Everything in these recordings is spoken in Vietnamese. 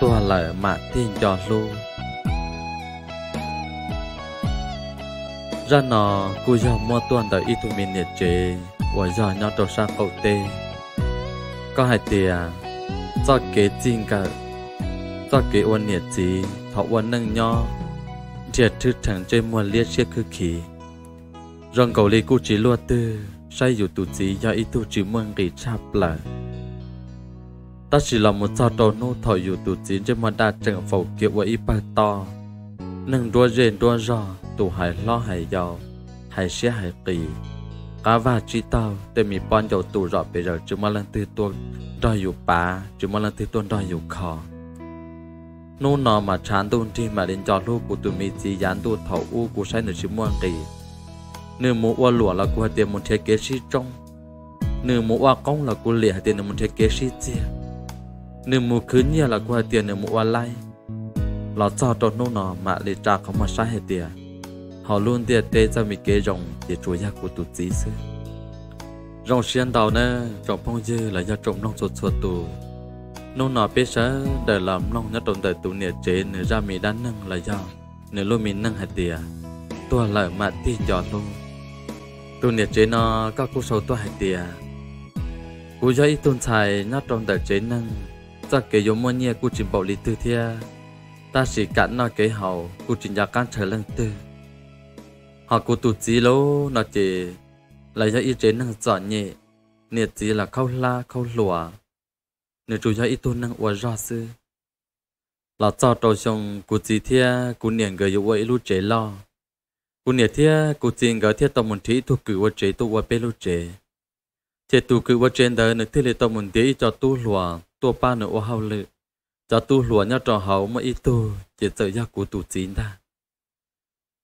tua tin lu, ra nó cú giờ mua tuần đời ít tụi mình nhiệt chế và giờ nhau đầu sang cậu tê có hai tia cho kế chính cả cho kế uốn nhiệt chí thọ uốn nâng nho triệt thứ thằng chơi mua liệt chiếc khư khí rong cầu lì cú chỉ lua tư say dù tụ chí do ít tụ chỉ muôn kỳ chạp lại ta chỉ là một sao trò nô thổi dù tù chín trên mà đạt chẳng phẩu kiệu với ipa to nâng đua rền đua rò tù hải lo hải giàu hải xe hải kỳ cá và chỉ tao để mi bọn dầu tù rõ bây giờ chứ mà lần thứ tuần đòi dù bà chứ mà lần thứ tuần đòi dù khó nô nọ mà chán tuôn thì mà lên cho lúc của tụi mi chỉ dán tụ thầu u của sai nửa chứ muôn kỳ nửa mua ua lụa là của tiền một thế kế si trong nửa mua ua công là của lìa tiền một thế kế si tiền nên mù khứ nhà là qua tiền nên mua online lọ cho trâu nô nọ mà để trả không mà sai hết tiền họ luôn tiền để cho mình kế rồng để chủ nhà của tụt tí xứ rồng xuyên đầu nè trọng phong dư là do trọng nông chuột chuột tù nô nọ biết sớ để làm nông nhất trọng tại tụ nhiệt chế nửa ra mình đã nâng là do nên luôn mình nâng hết tiền tôi lợi mà tin cho tôi tụ nhiệt chế nó các cô sầu tua hết tiền cú giấy tuôn xài nhất trọng tại chế nâng จากเกยมวันเนี่ยกูจินบอกลีตือเทียตาสีกันนอเกยเฮากูจินอยากการเฉลิงตือหากูตุจีโลนอเจไหลยาอีเจนังจอดเนี่ยเนี่ยจีละเข้าลาเข้าหลัวเนี่ยจูยาอีตัวนังอวดรอซื้อเราจอดตัวชงกูจีเทียกูเนี่ยเกยวัยลูเจลอกูเนี่ยเทียกูจีนเกยเทียตอมุนทีทุกกือว่าเจตัวว่าเปลูเจเจตัวกือว่าเจนเดินนึกที่เลยตอมุนทีจอดตู้หลัวตัวป้าเนอเฮาเลยจะตู้หลัวเนี่ยจอเฮามาอีตู้จะเจอยากูตู้จีนได้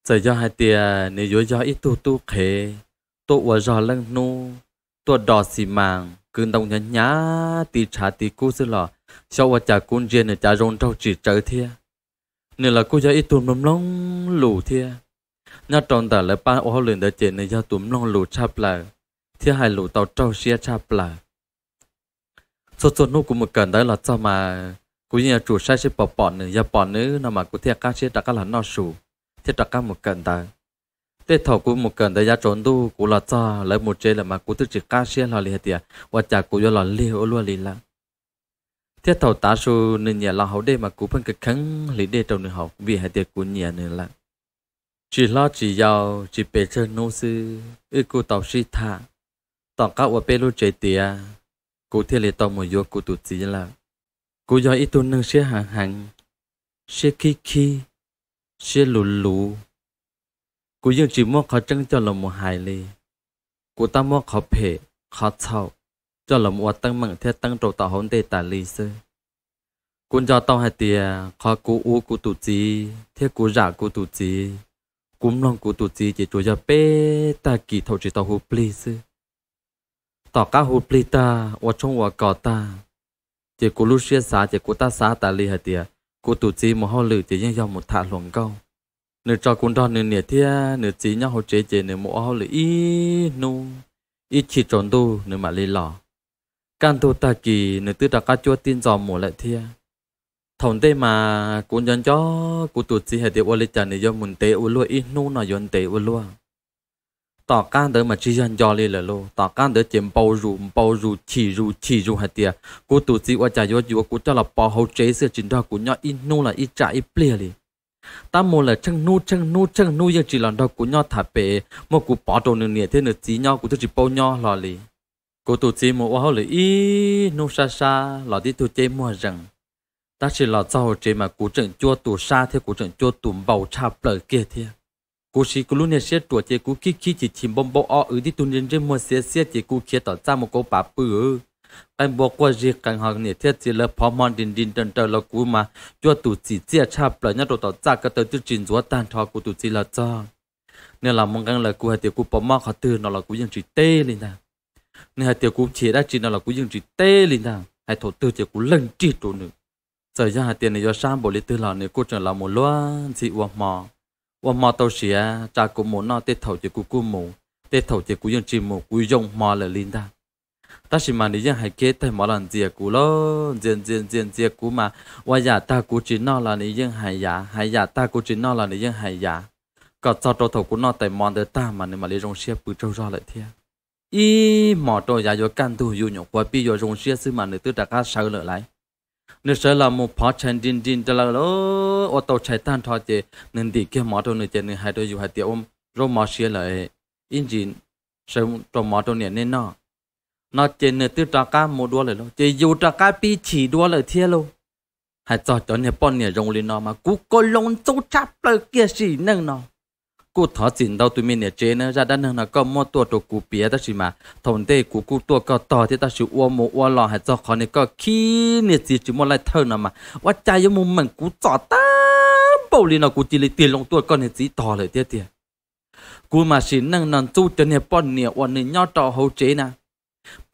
เจอยาให้เตียเนยยาอีตู้ตู้เขตัวอวจอเล่งนูตัวดอสีมังคืนตรงยันยาตีชาตีกูซึ่งหล่อชาวจากกุนเจนจะรงเจ้าจีเจอเทียเนี่ยละกูจะอีตุ่มลมลงหลู่เทียน่าตรงแต่ละป้าอ้อเลือนเดเจนในยาตุ่มลงหลู่ชาเปล่าเทียให้หลู่เตาเจ้าเสียชาเปล่า số số nô cũng một cần đấy là sao mà cú như chủ sai sẽ bỏ bỏ nữa, bỏ nữa, nó mà cú thiệt cá sẽ đặt cá là nó sù, thiệt đặt cá một cần đấy. Tết thầu cú một cần đấy ya trốn tu, cú là cho lấy một chế là mà cú tức chỉ cá sẽ là liệt tiệt, và chả cú do là liều luôn liền là. thiết thầu tá su nên nhà là hậu đê mà cú phân cực khấn lý đê trong nửa hậu vì hai tiệt cú nhà nữa là. Chỉ lo chỉ giàu, chỉ bề chân nô sư, ư cú tàu sĩ thả, tổng các ở bê lô chế tiệt cô thiên lệ tao một vô cô tụt gì là cô do ít tuần nâng xe hàng hàng xe khi khi xe lù lù cô dương chỉ mua khó chân cho lòng một hài lì cô ta mua khó phê khó thao cho lòng một tăng mặn theo tăng trầu tạo hôn tê tà lì sơ cô cho tao hai tìa khó cô u cô tụt gì thế cô giả cô tụt gì cũng lòng cô tụt gì chỉ chúa cho bé ta kỳ thầu chỉ tao hô please ต่อก้าหูปลีตาว่าชงว่ากอตา เจกูลูเชียสาเจกูตาสาตาลีหเตียกูตุจีมหอลือเจยังยอมมุทาหลวงเก้าเนื้อจอกุนดอนเนื้อเนี่ยเทียเนื้อจีย่อหัวเจเจเนื้อมหอลืออีนูอีขีจนดูเนื้อมาลีหล่อการตัวตากีเนื้อตื้อตาก้าจัวตีนจอมหมดละเทียถอนเตมากูยันจ้อกูตุจีหเตียวอลิจัน เนื้อยอมมุนเตอวลัวอีนูนอยอนเตอวลัวต่อการเดินมาชี้ยันยอเลยเลยลูต่อการเดินเจียมเบารูมเบารูฉีรูฉีรูหัดเดียกูตัวจีว่าจะยอดอยู่กูจะหลับปอเขาเจเสือจินดากูย่ออินนู่นละอีจ่าอีเปลี่ยเลยตามโมเลยช่างนู่ช่างนู่ช่างนู่ยังจีหลังดอกกูย่อถัดไปเมื่อกูปอตัวหนึ่งเนี่ยเท่าหนึ่งจีย่อกูจะจีเบาย่อหล่อเลยกูตัวจีมัวว่าเขาเลยอีนู่ซาซาหล่อที่ตัวเจมัวจังแต่สิหล่อเจ้าเจมากูจังจัวตัวซาเท่กูจังจัวตุ่มเบาชาเปลือกเกี้ยเท่ cú sĩ cú lúc này sẽ tuổi chỉ cú kí kí chỉ chìm bom bom ở đi tuần nhân trên mua xe xe chỉ cú kia tỏ ra một cô bà bự anh bỏ qua gì càng học này thiết chỉ là phó mòn đình đình trần trời là cú mà cho tụ chỉ chia chạp là nhất đồ tỏ ra cái tới tư trình chúa tan thọ của tụ chỉ là cho nên là mong rằng là cú hai tiểu cú bỏ mỏ khó từ nó là cú dân chỉ tê lên nè nên hai tiểu cú chỉ đã chỉ nó là cú dân chỉ tê lên nè hai thổ tư chỉ cú lần chỉ trụ nữa giờ ra hai tiền này do sang bộ lý tư là nếu cô trở là một loa chỉ uổng mỏ 我妈都是啊，扎古木那得头就古古木，得头就古用只木古用马了领的。但是嘛，你ยัง还给他马人接古咯，接接接接古嘛，我呀大古只那了你ยัง还呀，还呀大古只那了你ยัง还呀，ก็จะตัวกูนอแต่มอนเดต้ามันมาเลยรงเชียปืนเจ้าๆเลยเทียอีหมอตัวยาโยกันตัวอยู่หยกว่าปีโยรงเชียซึ่งมันเลยตื้อตะก้าเช้าเลยไร nếu sợ là một phát chân din din đó là lỡ ô tô chạy tan thoát chế nên đi kia mỏ đâu nữa chế nên hai đôi dù hai tiêu ôm rồi mỏ xe lại engine sợ trong mỏ đâu nè nên nó nó chế nên tự trả cá một đua lại lo chế dù trả cá pi chỉ đua lại thiệt luôn hai cho cho nè bọn nè rong lên nó mà cú có lông tấu chắp lại kia gì nâng nó กูถอดสินเราตัวมีเนี่ยเจนะจะด้านหนึ่งนะก็มั่วตัวตัวกูเปียตั้งชิมาทนได้กูกูตัวก็ต่อที่ตั้งชิวัวมัวหล่อให้เจ้าของนี่ก็ขี้เนี่ยจีจิมัวไรเท่านั้นมาว่าใจยมุมเหมือนกูจอดตามเปล่าเลยนะกูจีเลยเตียนลงตัวก็เนี่ยจีต่อเลยเตี้ยเตี้ยกูมาสินั่งนอนจู้จะเนี่ยป้อนเนี่ยวันนี้ย่อต่อหูเจนะ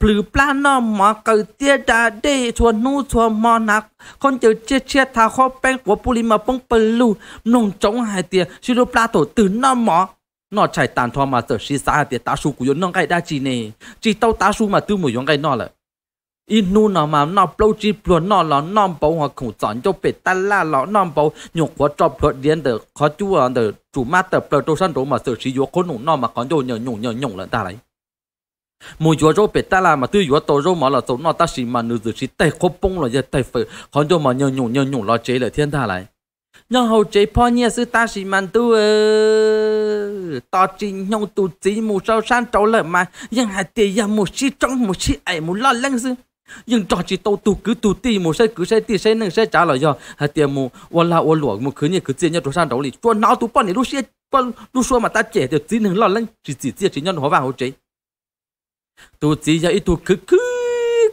ปลือปลาหน่อหมอเกิดเตี้ยดาเดชวนนู้ชวนมอนัก คนเจอเชียเชี่ยทาข้อแป้งหัวปุริมาป้องเปลูนุ่งจงหายเตี้ยชิลปลาโตตื่นหน่อหมอนอใช้ตานทอมาเจอชิสาเตียตาชูกุยนน้องไก่ได้จีเนจีเต้าตาชูมาตื้อหมูยองไก่นอเลยอินูนอมานอเปล่จีปลวนนอหลอนนอมปปาหัวขู่สอนจ้เป็ดตันล่าหลอนนอมปปาหยกหัวจอบเพลเดียนเดอขอจู่เดอจู่มาเตอร์เปล่าโตสันโตมาเจอชิโยคนหนุ่มนอมาขอนโยเหยงหยงเหยงเหยงเลยตาไ mua chúa rô bể ta là mà tư chúa tàu rô mà là tàu nó ta xì mà nữ tử chỉ tay khô bông là giờ tay phải còn cho mà nhung nhung nhung nhung lo chế lại thiên tha lại nhưng hậu chế po nhia sư ta xì mà tu ơ tao chỉ nhung tu chỉ mù sao san trâu lợi mà nhưng hạt tiền giờ mù xí trong mù xí ấy mù lo lăng sư nhưng trò chỉ tàu tu cứ tu tì mù xe cứ xe tì xe nâng xe trả lời giờ hạt tiền mù ôn la ôn lụa mù cứ như cứ tiền nhau trâu san trâu lì cho nó tu bao nhiêu lúc xe quan lúc xua mà ta trẻ được chỉ nâng lo lăng chỉ chỉ chỉ chỉ nhau nó vào hậu chế tu chỉ ra ít tu cứ cứ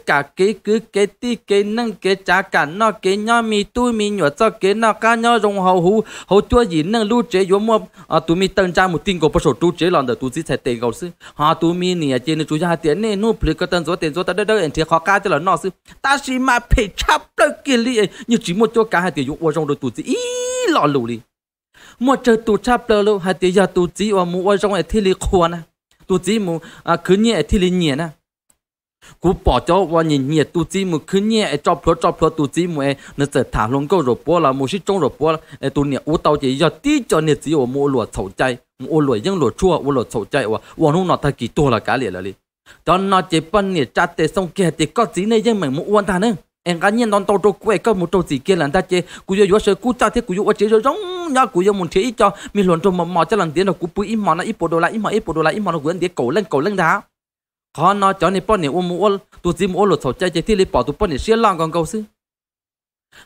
cả cái cứ cái ti cái nâng cái chả cả nó cái nhỏ mi tu mi nhỏ cho cái nó cá nhỏ rong hầu hú hầu chua gì nâng lu chế yếu mua à tu mi tăng cha một tinh cổ bơ sổ tu chế lòng đời tu chỉ thay tiền cầu sư ha tu mi nè chế nè chú cha tiền nè nu ple cái tăng số tiền số ta đỡ đỡ anh thiệt khó cá cho là nó sư ta chỉ mà phải chắp đỡ kia li như chỉ một chỗ cả hai tiền yếu qua trong đời tu chỉ lọ lù li một trời tu chắp đỡ luôn hai tiền giờ tu chỉ ở mua ở trong này thì li khó nè tu chỉ mu à cứ nhẹ thì lên nhẹ na cú bỏ cho và nhìn nhẹ tu chỉ mu cứ nhẹ cho phở cho phở tu chỉ mu nó sẽ thả lông câu rồi bỏ là một số trong rồi bỏ là tu nhẹ u tàu chỉ do tí cho nhẹ chỉ ở mua lụa sầu chay mua lụa vẫn lụa chua mua lụa sầu chay và và nó nó thay kỳ tu là cả liền là liền cho nó chỉ bận nhẹ chặt để xong kia thì có gì này vẫn mình muốn uốn ta nữa em cá nhân non tàu trâu quẹt có một trâu gì kia lần ta chơi cú yo yo sơ cú cha thế cú yo chơi rồi rong nhá cú yo muốn chơi cho mi luận trâu mà mò cho lần tiền là cú bự im mò nó ít bộ đồ lại im mò ít bộ đồ lại im mò nó quên để cổ lên cổ lên đá khó nói cho nên bọn này ôm mua tụi gì mua lột sầu chơi chơi thì lấy bỏ tụi bọn này xia lang còn câu sư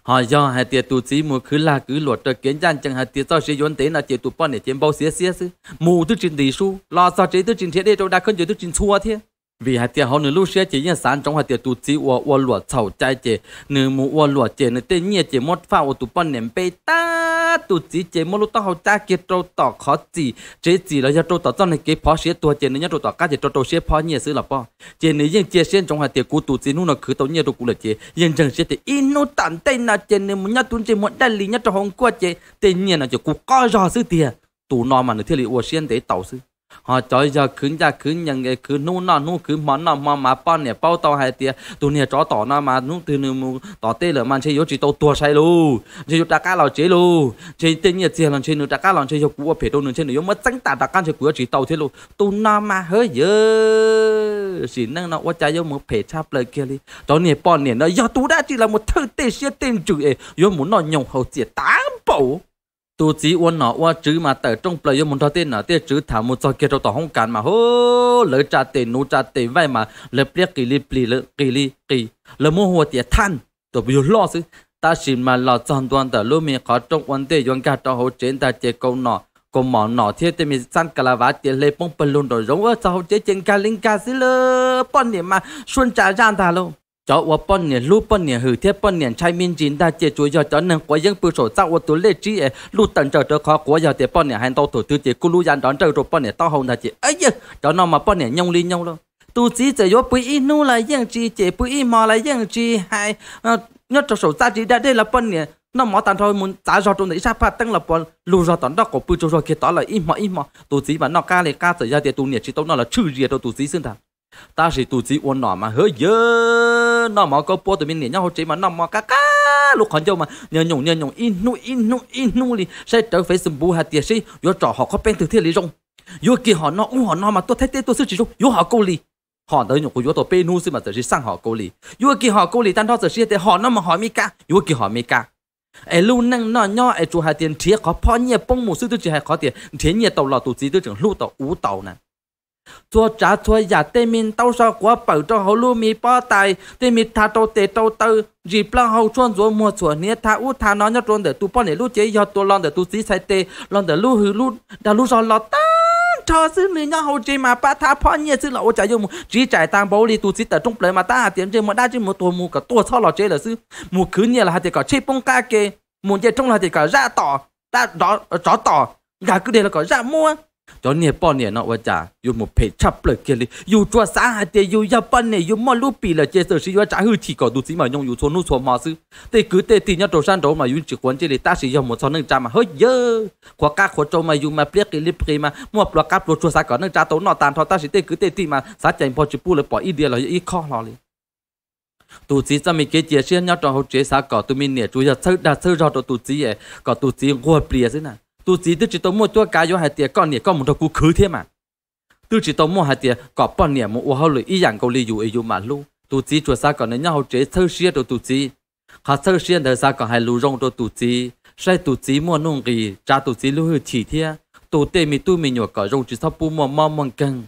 họ do hai tiệt tụi gì mua cứ là cứ lột cho kiến gian chẳng hai tiệt sao sử dụng tế là chơi tụi bọn này chơi bao xia xia sư mù tụi trình tỷ su lo sao chơi tụi trình thế đây đâu đã không chơi tụi trình xua thế vì hạt tia họ nửa lúc xưa chỉ nhận sản trong hạt tia tu chỉ wa wa lụa sầu trái chế nửa mu wa lụa chế nửa tên nhiệt chế mót phao của tụ bọn ném bê ta tu chỉ chế mót lúc tao họ cha kia trâu tỏ khó chỉ chế chỉ là cho trâu tỏ trong này cái phó xế tua chế nửa nhớ trâu tỏ cá chế trâu trâu xế phó nhiệt xứ là bao chế nửa yên chế xuyên trong hạt tia cú tu chỉ nu nó khứ tao nhiệt đồ cú là chế yên chẳng xế thì inu tản tay na chế nửa mu nhớ tuấn chế mót đại lý nhớ trâu hồng qua chế tên nhiệt là chế cú co rò xứ tia tụ nó mà nửa thiên lý wa xuyên để tàu xứ họ cho giờ cứ giờ cứ nhận cái cứ nu nọ nu cứ món nọ mà mà bọn nè bao tàu hai tia tu nè cho tỏ nọ mà nu từ nè mu tỏ tê lửa mà chơi yếu chỉ tàu tua say lu chơi yếu đặc cá lò chế lu chơi tê nhiệt tiền lần chơi nữa đặc cá lần chơi yếu cú ở phía đâu nữa chơi nữa yếu mất tránh tạt đặc cá chơi cú chỉ tàu thế lu tu nọ mà hơi dơ chỉ năng nọ quá trái yếu một phía chắp lời kia đi cho nè bọn nè nó yếu tụ đã chỉ là một thứ tê xiết tên chữ ấy yếu muốn nọ nhồng hậu tiệt tám bầu tu chỉ uốn nọ uốn chữ mà tới trong plei yo muốn thao tiền nọ tiền chữ thảo một cho kia cho tao không cản mà hô lỡ trả tiền nô trả tiền vay mà lỡ biết kỳ li pli lỡ kỳ li kỳ lỡ mua hoa tiền than tụi bây giờ lo chứ ta chỉ mà lo chọn toàn tờ lúc mình có trong vấn đề, yon cả cho hỗ trợ ta chỉ câu nọ cô mỏ nọ thiết thì mình san cà la vá tiền lệ bông bần luôn rồi giống ở sau chế trên ca linh ca xí lơ bọn điểm mà xuân trả gian ta luôn cho wa pon nè lu pon nè hử thiết pon nè chai minh jin đa chế chuối cho cho nên quá dân bự sổ tạo wa tu lệ chi e lu tận trở trở khó quá giờ thiết pon nè hành tàu thủ tư chế cú lu dàn đón trở rồi pon nè tao hồng da chế, ấy giờ cho nó mà pon nè nhông li nhông luôn tu chỉ chỉ yo bụi in nu là dân chi chỉ bụi in mò là dân chi hay ờ, nhất trở sổ ra chỉ đã đây là pon nè nó mỏ tàn thôi muốn trả cho trong đấy sao phát tăng là pon lu ra tận đó có bự cho rồi kia tao là in mò in mò tu chỉ mà nó ca lệ ca chỉ ra thì tu nè chỉ tao nó là chữ gì đâu tu chỉ xưng thằng ta chỉ tụ chỉ uốn nọ mà hứa dơ nọ mà có bố tụi mình nè nhau chỉ mà nọ mà cá cá lúc còn châu mà nhờ nhung nhờ nhung in nu in nu in nu li sẽ trở về sum bu hạt tiền sĩ yo trò họ có bên thực thiên lý rong yo kia họ nọ u họ nọ mà tôi thấy tôi sư chỉ rong yo họ câu li họ tới nhung của yo tôi bên nu sư mà tôi chỉ sang họ câu li yo kia họ câu li tan đó chỉ để họ nọ mà họ mi cá yo kia họ mi cá ai lu năng nọ nhọ ai chủ hạt tiền thiệt có bao nhiêu bông mù sư tôi chỉ hay khó tiền thiệt nhiều tàu lọ tụ chỉ tôi chẳng lu tàu ú tàu nè chúa trả chúa giả tê min tao sao quá bảo cho hậu lu mi bao tài tê mi tha tao tê tao tư gì plan hậu chuan rồi mua chuan nia tha u tha nó nhất rồi để tu bao này lu chế giờ tu lon để tu xí sai tê lon để lu hư lu đã lu sao lo ta cho sư nữ nhau hậu chế mà ba tha phó nia sư lậu trả dùng chỉ chạy tăng bảo li tu xí tờ trung plei mà ta tiền tiệm chế mà đa chứ một tu mu cả tu sao lo chế là sư mu cứ nia là hà tiệm cả chế bông ca kê mu chế trong là tiệm cả ra tỏ ta rõ rõ tỏ gà cứ để là cả ra mua cho nè bỏ này nó vợ cha dù một phe chắp lời kia đi dù cho xã hạt để dù nhà bận này dù mà lúc bị là chết sở sĩ yêu trả hư chỉ có đủ gì mà nhung dù số nút số mà sư để cứ để thì nhà đồ san đồ mà yêu chỉ quan chế để ta sử dụng một số nâng cha mà hơi dơ khóa cá khóa trâu mà yêu mà biết cái lip cái mà một loạt cá, đồ cho xã có nâng cha tấu nọ tàn thọ ta sẽ để cứ để thì mà sát chạy bỏ chỉ bu lại bỏ ít điều là ít khó lo liền tụ chỉ cho mình cái chế xe nhau trong hậu chế xã có tụi mình nè chú giờ sơ đã sơ rồi tụi chỉ có tụi chỉ ngồi bìa thế nào tôi chỉ tôi chỉ tôi mua tôi cái vô hai tiền con niệm con một đầu cú khứ thế mà tôi chỉ tôi mua hai tiền có bao niệm một hoa lưỡi ý dạng câu lý dụ ý dụ mà lu tôi chỉ chùa sao còn nữa nhau chế thơ xia đồ tôi chỉ họ thơ xia đời sao còn hai lu rong đồ tôi chỉ sai tôi chỉ mua nung gì cha tôi chỉ lu hư chỉ thế tôi tê mi tôi mi nhọ cả rong chỉ thắp bu mua mò măng căng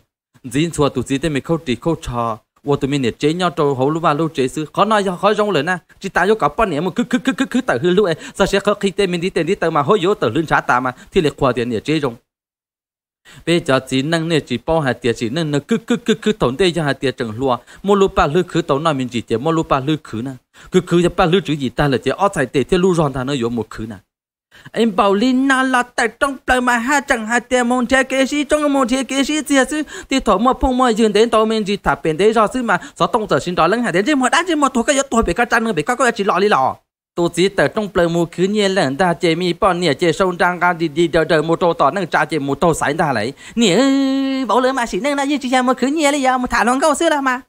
dính chùa tôi chỉ tê mi khâu chỉ khâu trò 我对面呢，这鸟做好了吧，路这是可能要好用了呢。只打有搞半年嘛，去去去去去等去路哎，这些可以对面的等的等嘛，好有等轮查打嘛，体力快点呢这种。bây giờ chỉ năng nè chỉ bao hạt tiệt chỉ năng nó cứ cứ cứ cứ tổn tê cho hạt tiệt chẳng lúa mua lúa ba lúa khứ tổn nào mình chỉ tiệt mua lúa ba lúa khứ nè cứ cứ cho ba lúa chữ ta là chỉ ở tại tiệt tiệt lúa ròn ta nó 有 một khứ nè em bảo linh na là tại trong plei mà hai chẳng ha tiền mong thế kế sĩ trong mong thế kế sĩ gì chứ thì thổ mà phong mà dừng đến tàu mình gì thả biển đấy rồi chứ mà gió tông giờ xin đó lưng hà đến chứ mà đã chứ mà thua cái gió thua bị các chân người bị các cái chỉ lọ đi lọ tôi chỉ tại trong plei mù cứ nhẹ lần ta chế mi bọn nhẹ chế sâu trang ra đi đi đợi đợi một tô tỏ nâng trả chế một tô sải ta lấy nhỉ bảo lớn mà xí nâng là như chỉ em mà cứ nhẹ là giờ mà thả nó câu xưa là mà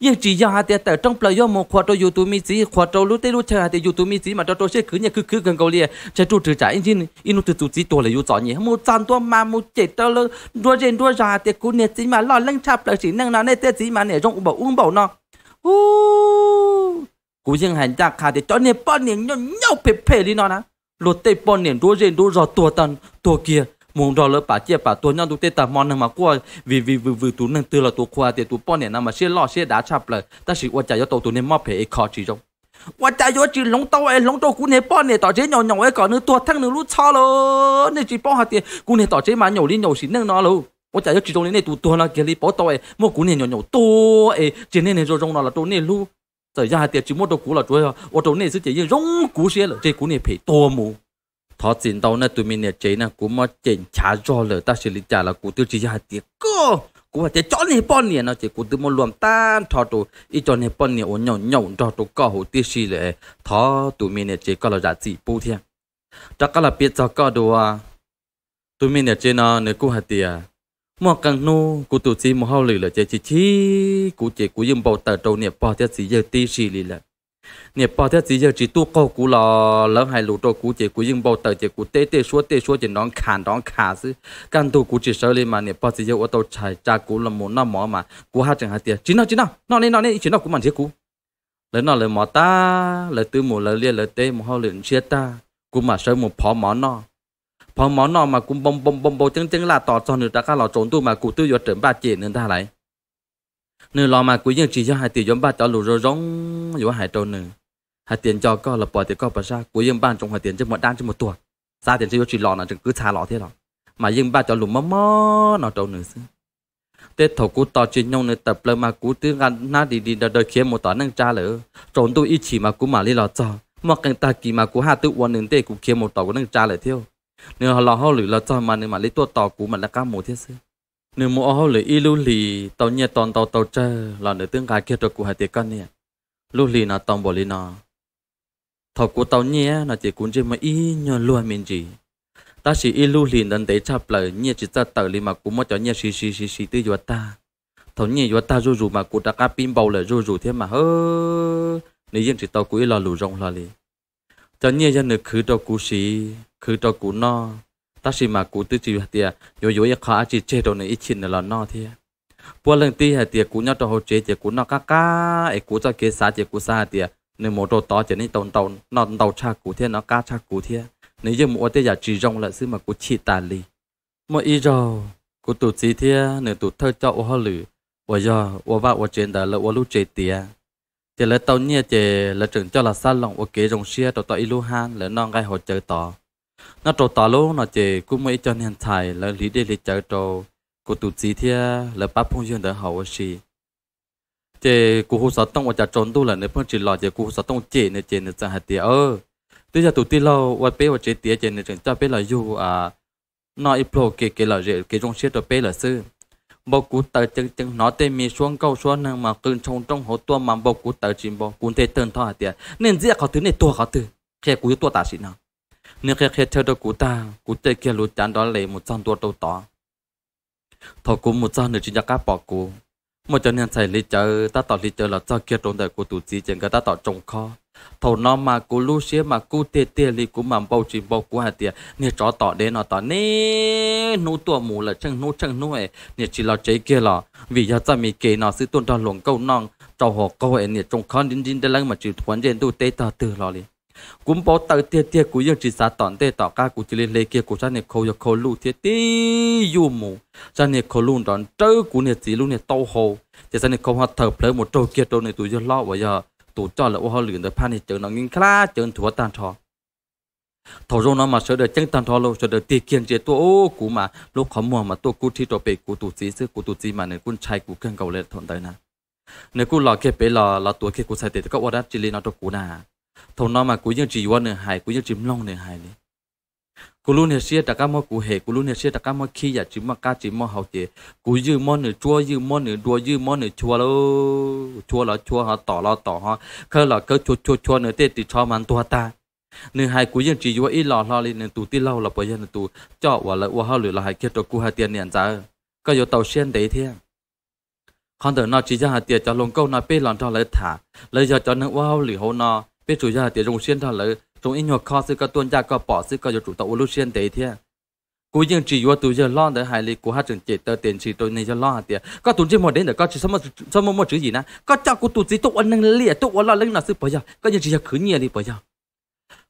ye chỉ ya hạt tại trong play yo một trâu youtube mi chỉ khoa trâu lúc tây lúc chơi hạt youtube mi chỉ mà trâu trâu sẽ cứ nhà cứ cứ gần cầu liền chơi trụ trừ trái in in trụ trụ chỉ tôi là yo nhỉ một trăm tua mà một tao lơ đua trên đua ra tại cú nè chỉ mà lo lăng chạp là chỉ năng nào nè tết mà nè rong bảo uống bảo nó cú riêng hành ra khá thì cho nè bao nè nhau phê phê đi nó nè lột tây bao nè đua trên đua ra tua tần tua kia mong đó là bà chia bà tôi nhau tụi tê tà mòn mà qua vì vì vì vì tụi nên tư là tụi qua thì tụi bọn này mà xe lo xe đá chập lại ta chỉ qua chạy cho tụi nên mập hệ khó chỉ trong qua chạy cho chỉ lông tao ấy lông tao cũng này bọn này tao chế nhỏ nhỏ ấy còn nữa tua thằng nữa lút cho lo nên chỉ bọn hạt tiền cũng này tao chế mà nhỏ đi nhỏ xí nâng nó luôn tôi chạy cho chỉ trong này tụi tôi là kia đi bỏ tao ấy mua cũng này to ấy chỉ nên này rồi trong nó là tụi này luôn giờ ra chỉ mua tao cũ là tụi tôi à. tụi này sẽ chỉ riêng rong cũ xe là chế cũng này phải to mù thọ tiền tàu na tụi mình nè chế na cũng mà chế trả cho lỡ ta xử lý trả là cú tiêu chí ra tiền cơ cú phải chế cho nè bọn nè nó chế cú tự muốn làm tan thọ tụ ý cho nè bọn nè ổn nhậu nhậu cho tụ có hồ tiêu chí lệ thọ tụi mình nè chế có là giá trị bù thiên chắc có là biết cho có đồ à tụi mình nè chế na nè cú hạt tiền mà càng nô cũng tụi chỉ một hậu lì là chế chỉ chỉ cú chế cú dùng bảo tờ trâu nè bỏ theo gì giờ tiêu chí lì nè bao thế gì giờ chỉ tu câu cú là lớn hay lũ trâu cú chỉ cú nhưng bao tờ chỉ cú tê tê số tê số chỉ nón khàn nón khà chứ căn tu cú chỉ sợ lên mà nè bao gì giờ ô tô chạy cha cú là muốn nó mỏ mà cú hát chẳng hạt tiệt chỉ nó chỉ nó nó nên nó nên chỉ nó cú mà thế cú lấy nó lấy mỏ ta lấy tư mù lấy lia lấy tê mù hao liền chia ta cú mà sợ mù phó mỏ nó phó mỏ nó mà cú bông bông bông bông tiếng tiếng là tỏ cho người ta cả là trốn tu mà cú tư vô trưởng ba chỉ nên ta lại nếu lo mà cuối giờ chỉ cho hai tiền giống ba cháu lù rồi rong dù hai trâu nữa hai tiền cho co là bỏ tiền co bỏ ra cuối giờ ban trong hai tiền cho một đan cho một tuột. ra tiền cho chỉ lo là cứ xa lọ thế rồi mà nhưng ba cháu lù mơ mơ nó trâu nữa tết thổ cú to chuyện nhau nơi tập lơ mà cú tư ngăn na đi đi Đời đờ khiến một tòa nâng cha lỡ trốn tôi ít chỉ mà cú mà đi lò cho mà càng ta kỳ mà cú hạ tự quan nương tê cú khiến một tòa của nâng cha lỡ thiêu nếu họ lò hao lử lò cho mà nếu mà lấy tua tỏ cú mà là cá mồ thế xưa nếu mua hậu lì ilu lì tàu nhẹ tòn tàu tàu chơi là nửa tương gái kia rồi của hai tiệc con nè lu lì nó tòng bỏ lì nó thầu của tàu nhẹ là chỉ cuốn chơi mà ít nhờ luôn mình gì ta chỉ ilu lì nên để chấp lời nhẹ chỉ ta tờ lì mà cũng mất cho nhẹ xì xì xì xì tư cho ta thầu nhẹ cho ta rù rù mà cũng đã cá pin bầu lại rủ rủ thêm mà hơ nếu riêng chỉ tàu của là lù rong là lì cho nhẹ cho nửa khứ tàu của xì khứ tàu của no ta chỉ mà cú tư chỉ hạt yo yo ya khá chỉ chết đồ này ít chín là nó thì bữa lần ti hạt cú nhát đồ chế thì cú nó cá cá ấy cú cho kế sát thì cú sa hạt nếu một đồ to thì nên tồn tồn nó đầu cha cú thế nó cá cha cú thế nếu như một cái giờ chỉ rong là xứ mà cú chỉ tà lì mỗi ít rồi cú tụt gì thế nếu tụt thơ cho ô hơ lử ô giờ ô vạ ô trên đã là ô lú chế tiệt thì là tàu nhẹ thì là trưởng cho là sa lòng ô kế rong xia tàu tàu ilu han là non gai hồ chơi tàu nó trâu tà lô nó chè cũng mấy cho nên thải là lý để lý chợ trâu của tụ chỉ thia là bắt phong duyên đỡ hậu sĩ chè của hồ sáu tông và chả trốn tu là nơi phong chỉ lọ chè của hồ sáu tông chè nơi chè nơi chẳng hạt tía ơ tuy giờ tụ ti lâu và bé và chế tía chè nơi chẳng cho bé là du à nó iplo kê kê là rễ kê trong xe cho bé là sư bọc cú tờ chân chân nó tê mi xuống câu xuống nâng mà cơn trong trong hồ tua mà bọc cú tờ chim bọc cú tê tơn thọ hạt nên dễ khó thứ này tua khó thứ chè cú tua tả sĩ nào nếu khi khi theo đó cụ ta cụ tê kia lũ chán đó lấy một trăm đua đầu tỏ thọ cụ một trăm nửa chỉ nhắc cá bỏ cụ một trăm nên xài lý chợ ta tỏ lý chợ là cho kia trốn đời của tụ chỉ chẳng cả ta tỏ trồng kho thầu nó mà cụ lú xía mà cụ tê tê lý cụ mà bao chìm bao cụ hà tiệt nè chó tỏ đến nó tỏ nè nô tua mù là chân nô chân nô ấy nè chỉ là chế kia là vì giờ ta mi kê nó sư tuân ra luồng câu nong trâu hồ câu ấy nè trồng kho đến đến đây lăng mà chịu thuận trên tu tê ta từ lo liền cũng bỏ tờ tiền tiền của dân chỉ xa tòn tê tỏ ca của chỉ lên lê kia của cha này khâu khâu lu thế tí dù mù cha này khâu luôn đòn trơ của này chỉ luôn này tàu hồ thì cha này khâu họ thở phơi một trâu kia trâu này tụi dân lo bây giờ tụi cho là ô hoa luyện được pan này chừng nó nghiêng khá chừng thua tan thọ thầu rô nó mà sợ được chân tan thọ lâu sợ được tiệt kiên chế tôi ô cú mà lúc khó mua mà tôi cú thi trò bể cú tụi gì chứ cú tụi gì mà này quân trai cú căng cầu lên thọn tới nè nếu cú lò kia bể lò lò tuổi kia cú sai tiền các ô đáp chỉ lên nó cho cú nà thầu nó mà cuối như chỉ quan này hài cuối như chim long này hài này cú luôn hết xia tất cả mọi cú hệ cú luôn hết xia tất cả mọi khi giờ chim mà cá chim mà học thì cú dư món nữa chua dư món nữa đua dư món nữa chua lo chua lo chua họ tỏ lo tỏ họ khơi lo cơ chua chua chua nữa tê thì cho màn tua ta nên hai cú như chỉ vô ít lo lo lên nên tụ tí lâu là giờ dân tu cho và lại hoa lửa là hai kia cho cú hai tiền nền giá có vô tàu sen đấy thế còn đợt nó chỉ cho hai tiền cho lồng câu nó bê lòn cho lấy thả lấy giờ cho nó hoa lửa hậu nó bên chủ nhà tiệt dùng xuyên thằng lợi trong in hoặc kho sư có tuân gia có bỏ sư có cho chủ tàu lu xuyên đấy thế cú nhưng chỉ vừa tụi giờ lo để hại lý của hát trường chế tờ tiền chỉ tôi nên cho lo hạt tiền có tụi chỉ một đến để có chỉ sớm sớm một chữ gì nè có cho của tụi chỉ tụi anh nâng lìa tụi anh lo lên là sư bây giờ có những chỉ là khứ nhiều đi bây giờ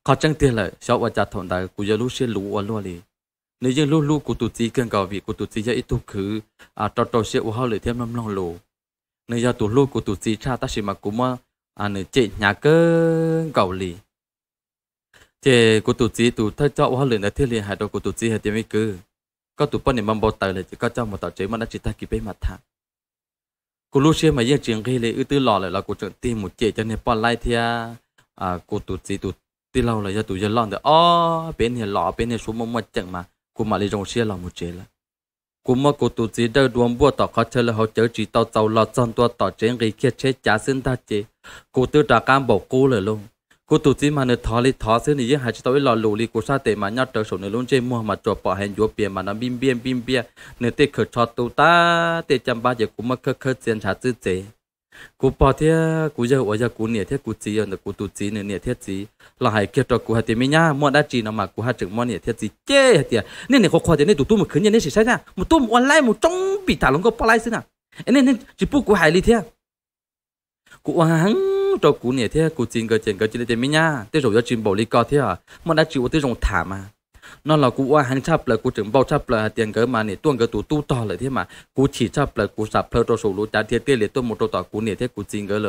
khó chăng tiền lại sau và chặt thọn đại của giờ lưu xuyên lũ anh luôn đi nếu như lưu lưu của tụi chỉ cần cầu vị của tụi chỉ giờ ít tụi khứ à trò trò sẽ u hao lời thêm năm lòng lù nếu giờ tụi lưu của tụi chỉ cha ta chỉ mặc cũng mà à nữ chị nhà cơ cầu lì chị của tụi chị tụi thay cho hoa luyện ở thiên liền hải đồ của tụi chị hệ tiếng mỹ cứ có tụt bọn này mong bao tờ là chỉ có cho một tờ chế mà nó chỉ ta kịp bế mặt thằng cô lúc xưa mà dân trường khi lấy ưu tư lò lại là cô trường tìm một chị cho nên bọn lại thì à cô tụi chị tụi tí lâu là do tụi dân lon thì ô bên này lọ bên này xuống mông mặt chẳng mà cô mà lấy rồng xia lò một chế là cú mà cô tụ chỉ đâu đuông bùa tỏ khó chơi là họ chơi chỉ tao tàu lọt chân tua tỏ trên ghi kia chết chả xin ta chế cô tư đã cam bảo cú lời luôn cô tụ chỉ mà nó thò li thò xin thì hai chị tao lọt lù li cô sa tệ mà nhát trở sổ nữa luôn trên mua mà cho bỏ hẹn vô bia mà nó bim bia bim bia nên tê khởi cho tụ ta tê chăm ba giờ cú mà khơi khơi tiền trả tư chế cú bỏ thế cú giờ ở giờ cú nè thế cú chỉ ở cú tu chỉ nè nè thế chỉ là hai kia cho cú hạt tiền nhá mua đã chỉ nó mà cú hạt chừng mua nè thế chỉ chê hạt tiền nè nè khó khó thế nè tụ tụ một khứ nhân nên sẽ nha một tụ online một trong bị thả lông có bỏ lại xin à nè nè chỉ bu cú hại đi thế cú hăng cho cú nè thế cú chỉ cái chuyện cái chuyện tiền nhá thế rồi giờ chỉ bảo lý co thế à mua đã chỉ ở thế rồng thả mà nó là cú hàng chập là cú trứng bao chập là tiền cái mà nè tuôn cái tụ tu to lại thế mà cú chỉ chập là cú sập phơi đồ sổ lúa chả thiệt tiền để một đồ tỏ cú nè thế cú chính cái là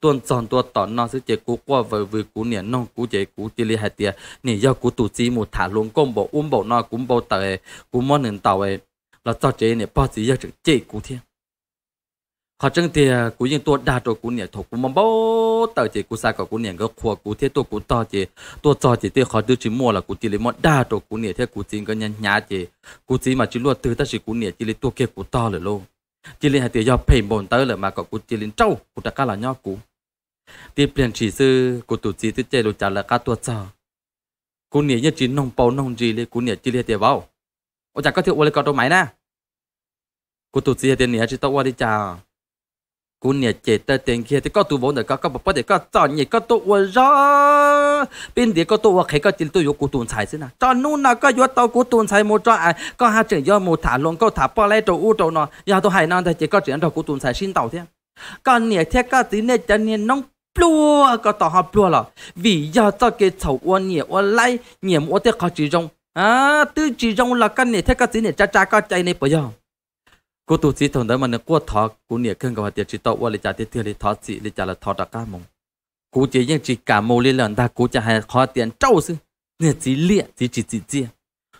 tuần tròn tuần tỏ nó sẽ chế cú qua với với cú nè nong cú chế cú chỉ li hai tiền nè do cú tụ chỉ một thả luôn công bộ um bộ nó cũng bao tờ cú món nền tàu ấy là cho chế nè bao giờ chế chỉ cú thiên họ chẳng à, thì cú yên tua đa trâu cú nè thuộc cú mong bao tờ chỉ cú sai cả cú nè cái khoa cú thế tua cú to chỉ tua to chỉ thế họ đưa chỉ mua là cú chỉ lấy món đa trâu cú nè thế cú chỉ có nhá nhá chỉ cú chỉ mà chỉ luôn từ ta chỉ cú nè chỉ lấy tua kia cú to rồi luôn chỉ lấy hai tiền do phải bồn tới là mà có cú chỉ lấy trâu cú ta cá là nhau cú tiếp liền chỉ sư cú tụ chỉ thứ chơi đồ trả là cá tua to cú nè nhất chỉ nông bao nông gì lấy cú nè chỉ lấy tiền bao ôi chả có thiếu ô lấy có đâu máy na cú tụ chỉ tiền nè chỉ tao qua đi chào cú nè chế ta tiền kia thì có tu vốn được có có bắp để có cho nhỉ có tu vốn ra bên để có tu vốn khi có tiền tôi có cú tuần xài xin à cho nu nào có vốn tao cú tuần xài một cho ai có hai chuyện do thả luôn có thả bao lấy trâu u trâu nọ giờ tôi hay năng thì chỉ có chuyện đâu cú tuần xài xin tàu thế còn nè thế có tí nè cho nè nông plua có tàu học plua là vì giờ tao cái thầu quan nhỉ quan lấy nhỉ mua thế có chỉ rong à tư chỉ rong là cái nè thế có tí nè cha cha có chạy nè bây giờ cô tu sĩ thằng đó mà nó quát thọ cô nhẹ khương gọi tiệt chỉ tàu qua lịch trả tiệt thừa lịch thọ sĩ trả là thọ đặc ca mông cô chỉ những chỉ cả mồ lần ta cô trả hay khó tiền trâu sư nhẹ chỉ liệt chỉ chỉ chỉ chia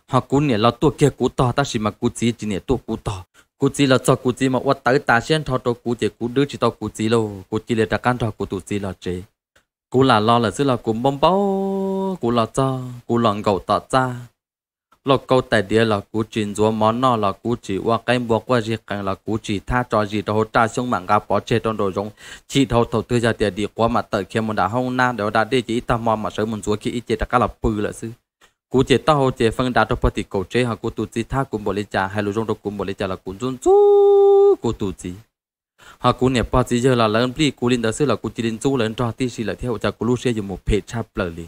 họ cô nhẹ là kia cô to ta chỉ mà cô chỉ chỉ nhẹ tua cô to cô chỉ là cho cô chỉ mà quát tới ta xem thọ tôi cô chỉ cô đứa chỉ tàu cô chỉ lô cô chỉ là đặc can thọ cô tu sĩ là chế cô là lo là sư là cô bông bao cô là cho cô là gầu tọt ra lo câu tài địa là cú chỉ rùa món nọ là cú chỉ qua cái bùa qua gì càng là cú chỉ tha cho gì đâu ta xuống mạng gặp bỏ chê trong đồ giống chỉ thâu thầu tư gia tiền đi qua mà tới khi mình đã hông na đều đã đi chỉ ta mò mà sớm mình rùa khi ít chế đã cả là bự là sư cú chế tao hồ chế phân đã cho phần thì cầu chế hoặc cú tu chỉ tha cùng bỏ lấy trả hay là trong đó cũng bỏ lấy trả là cũng run chú cú tu chỉ họ cú nẹp bao chỉ giờ là lớn pli cú linh đó sư là cú chỉ linh chú lớn cho tí xí là theo cho cú lu xe dùng một phe cha bờ liền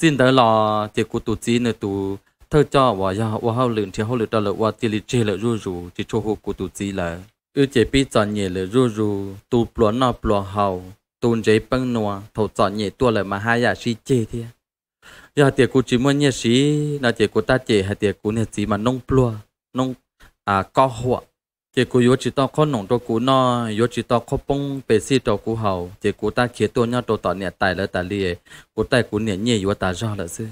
xin tới là chỉ cú tu chỉ nữa tu thơ cho và ya và hao lượn thì hao lượn đó là và tiền lịch chơi là rú rú chỉ cho hồ của tụ gì là ư chế bị chọn nhẹ là rú rú tụ bỏ na bỏ hao tôn chế băng nua thầu chọn nhẹ tua là mà hai ya si chơi thì ya tiền của chỉ muốn nhẹ si là tiền của ta chơi hay tiền của nhẹ gì mà nông bỏ nông à có hoa chỉ cú yếu chỉ to khó nông tao cú nó yếu chỉ to khó bông bê xí tao cú hậu chỉ cú ta kia tua nhau tao tao nhẹ tài là tài liề cú tài cú nhẹ nhẹ yếu ta ra là sư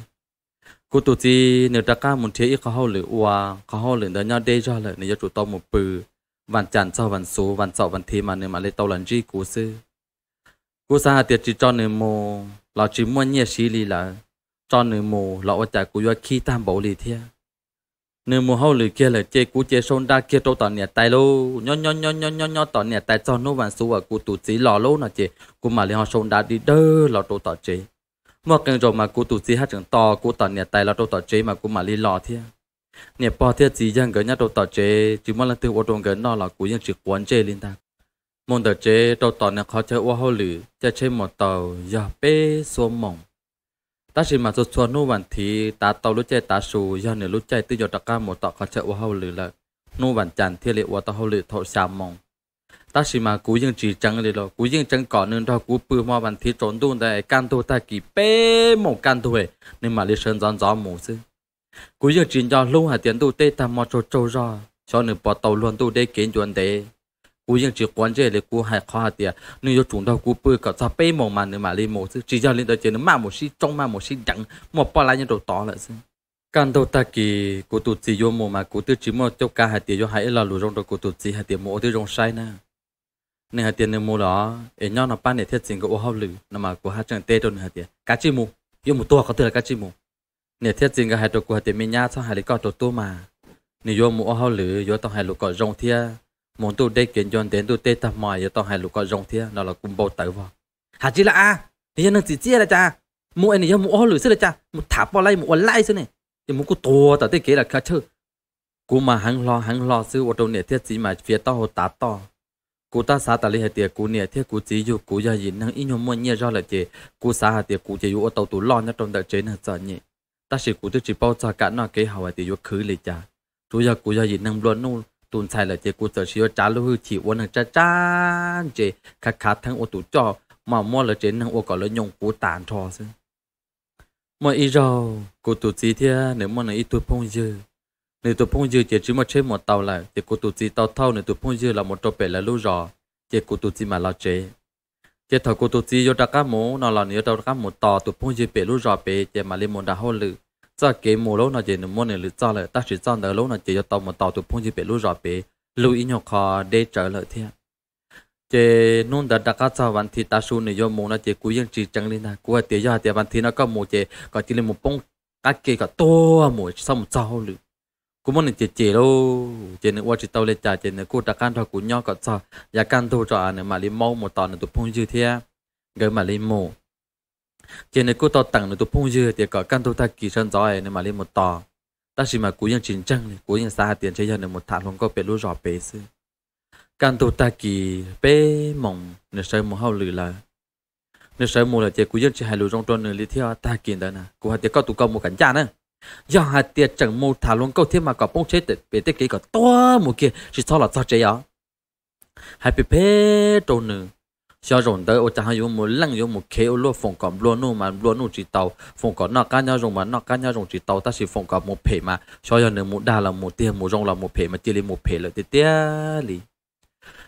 กูตัวที่เนื้อตะก้ามุนเทียเขาเข้าหรือว่าเขาเข้าหรือเนื้อเดจเลยเนื้อจุดตอมปือวันจันทร์เช้าวันศุกร์วันเสาร์วันทีมาเนื้อมาเลยเตาหลันจีกูซื้อกูสาเตียจีจอเนื้อโมเราจีม้วนเงียชีลีละจอเนื้อโมเราว่าจากกูยัวขี้ตามเบาลีเทียเนื้อโมเข้าหรือเกียเลยเจกูเจชนดาเกียโตตอนเนี่ยตายโลย้อนย้อนย้อนย้อนย้อนย้อนตอนเนี่ยตายจอนโนวันศุกร์กูตัวจีหล่อโลนะเจกูมาเลยเขาชนดาดีเด้อเราโตต่อเจ mua càng rồi mà cô tụt gì hết chẳng to cô tận nhà tay là đâu tọt chế mà cô mà li lò thế nhà bò thế gì dân gỡ nhà đâu tọt chế chỉ muốn là từ ô đồng gỡ nó là cô dân chỉ quán chế liên ta môn tọt chế đâu tọt nhà khó chơi ô hô lử cha chơi một tàu giờ bê xuống mỏng ta chỉ mà cho cho nô bản thì ta tàu lúc chơi ta sù giờ nửa lúc chơi từ giờ ta ca một tọt khó chơi ô hô lử là nô bản chẳng thiết liệu ô tàu hô lử thổ xà mỏng ta chỉ mà cú dân chỉ chẳng để rồi cú dân chẳng có nên đó cú bự mà bạn thấy trốn đun tại can tu ta kỳ bé một can tu ấy nên mà lấy sơn giòn gió mù chứ cú dân chỉ cho luôn hạt tiền tu tê ta mò trâu trâu ra cho nên bỏ tàu luôn tu để kiến chuẩn đấy cú dân chỉ quan chế là cú hại khó hạt tiền nên cho chúng ta cú bự cả sao bé một mà nên mà lấy mù chứ chỉ cho lên tới chỉ nó mà một xí trong mà một xí đặng một bỏ lại những đồ to lại chứ căn đầu ta kỳ cú tu chỉ vô mù mà cú tu chỉ mò cho cả hạt tiền cho hại là lù trong đó cú tu chỉ hạt tiền mù thì trong sai na nên hạt tiền nên mua đó ở nhau nó bán để thiết chính của hậu lử nằm mà của hạt trường tê đồn hạt tiền cá chim mù yêu một tua có thể là cá chim mù nên thiết chính cái hạt đồ của hạt tiền mình nhá cho hạt lý có đồ tua mà nên yêu mua hậu lử yêu tao hạt lục có rong thia muốn tu đây kiến chọn đến tu tê tạm mày yêu tao hạt lục có rong thia nó là cùng bầu tử vào hạt chi là a nên nâng chỉ chia là cha mua anh yêu mua hậu lử xí là cha một thả bao lai một lai xí này thì muốn cụ tua tao tê kế là cá chơi cú mà hắn lo hắn lo sư ô tô nè thiết gì mà phía tao hồ tá to cú ta xa ta li hệ tiệt cú nè thiết cú chỉ dụ cú gia yin năng in nhóm mua nhẹ ra là chế cú xa hệ tiệt cú chỉ dụ ở tàu tủ lo nhất trong đặc chế năng sợ nhẹ ta chỉ cú chỉ bao cho cả nọ kế hậu hệ tiệt dụ khứ lì cha chú gia cú gia yin năng luôn nu tuần sai là chế cú sợ chỉ trả lưu hư chỉ năng cha cha chế khát khát thằng ô tủ cho mà mua là chế năng ô có là nhung cú tàn thò xí mà ít rồi cú tủ chỉ thiệt nếu mà nó ít tuổi phong dư nếu tụi phong dư chỉ chỉ một chế một tàu là thì cô tụi chỉ tàu thâu nếu tụi phong dư là một trò bể là lú rò chỉ cô tụi chỉ mà là chế chỉ thầu cô tụi chỉ vô đặt cá mũ nó là nếu đặt cá mũ tàu tụi phong dư bể lú rò bể chỉ mà lên một đá hô lử cho kế mũ lú nó chỉ nếu muốn nếu cho là ta chỉ cho đỡ lú nó chỉ cho tàu một tàu tụi phong dư bể lú rò bể lũ ý nhau khó để trở lại thiệt chế nôn đã đặt các sao văn thì ta xuống này do mù nó chế cúi dân chỉ chân lên là cuối tiệt do tiệt văn thì nó có mù chế có chỉ lên một bông cá kê có to mù sau một sau lử cú muốn chị chị đâu chị nữa qua chị tàu lên trả chị nữa cô đã can thôi cú nhau cọ sợ cho anh mà lên mau một tòn nữa tụi phong dư thế gỡ mà lên mù chị cô tàu tặng nữa tụi phong dư thì cọ can thôi ta kỳ sơn giỏi nữa mà lên một ta chỉ mà cú nhân chính trăng này cú xa tiền chơi nhân một thằng không có bể lúa rọ bể sư can thôi ta kỳ bể mỏng nữa sớm một hậu lử là nữa sớm một là chị cú nhân chỉ hai lúa trong trôn nữa lý theo ta kỳ đó nè cú hai tiệc có tụ công một cảnh cha nữa giờ hạt tiệt chẳng một thả luôn câu thiên mà có bông chế tiệt bể tiết kỹ có to một kia chỉ cho là sao chế á hai bể bể trâu nữ giờ rộn tới ô cha hai một lăng dùng một khế ô luôn phong cọp luôn nu mà luôn nu chỉ tàu phong cọp nọ cá nhau rồng mà nọ cá nhau rồng chỉ tàu ta chỉ phong cọp một phe mà cho giờ nữa một đa là một tia một rồng là một phe mà chia lên một phe là tia tia lì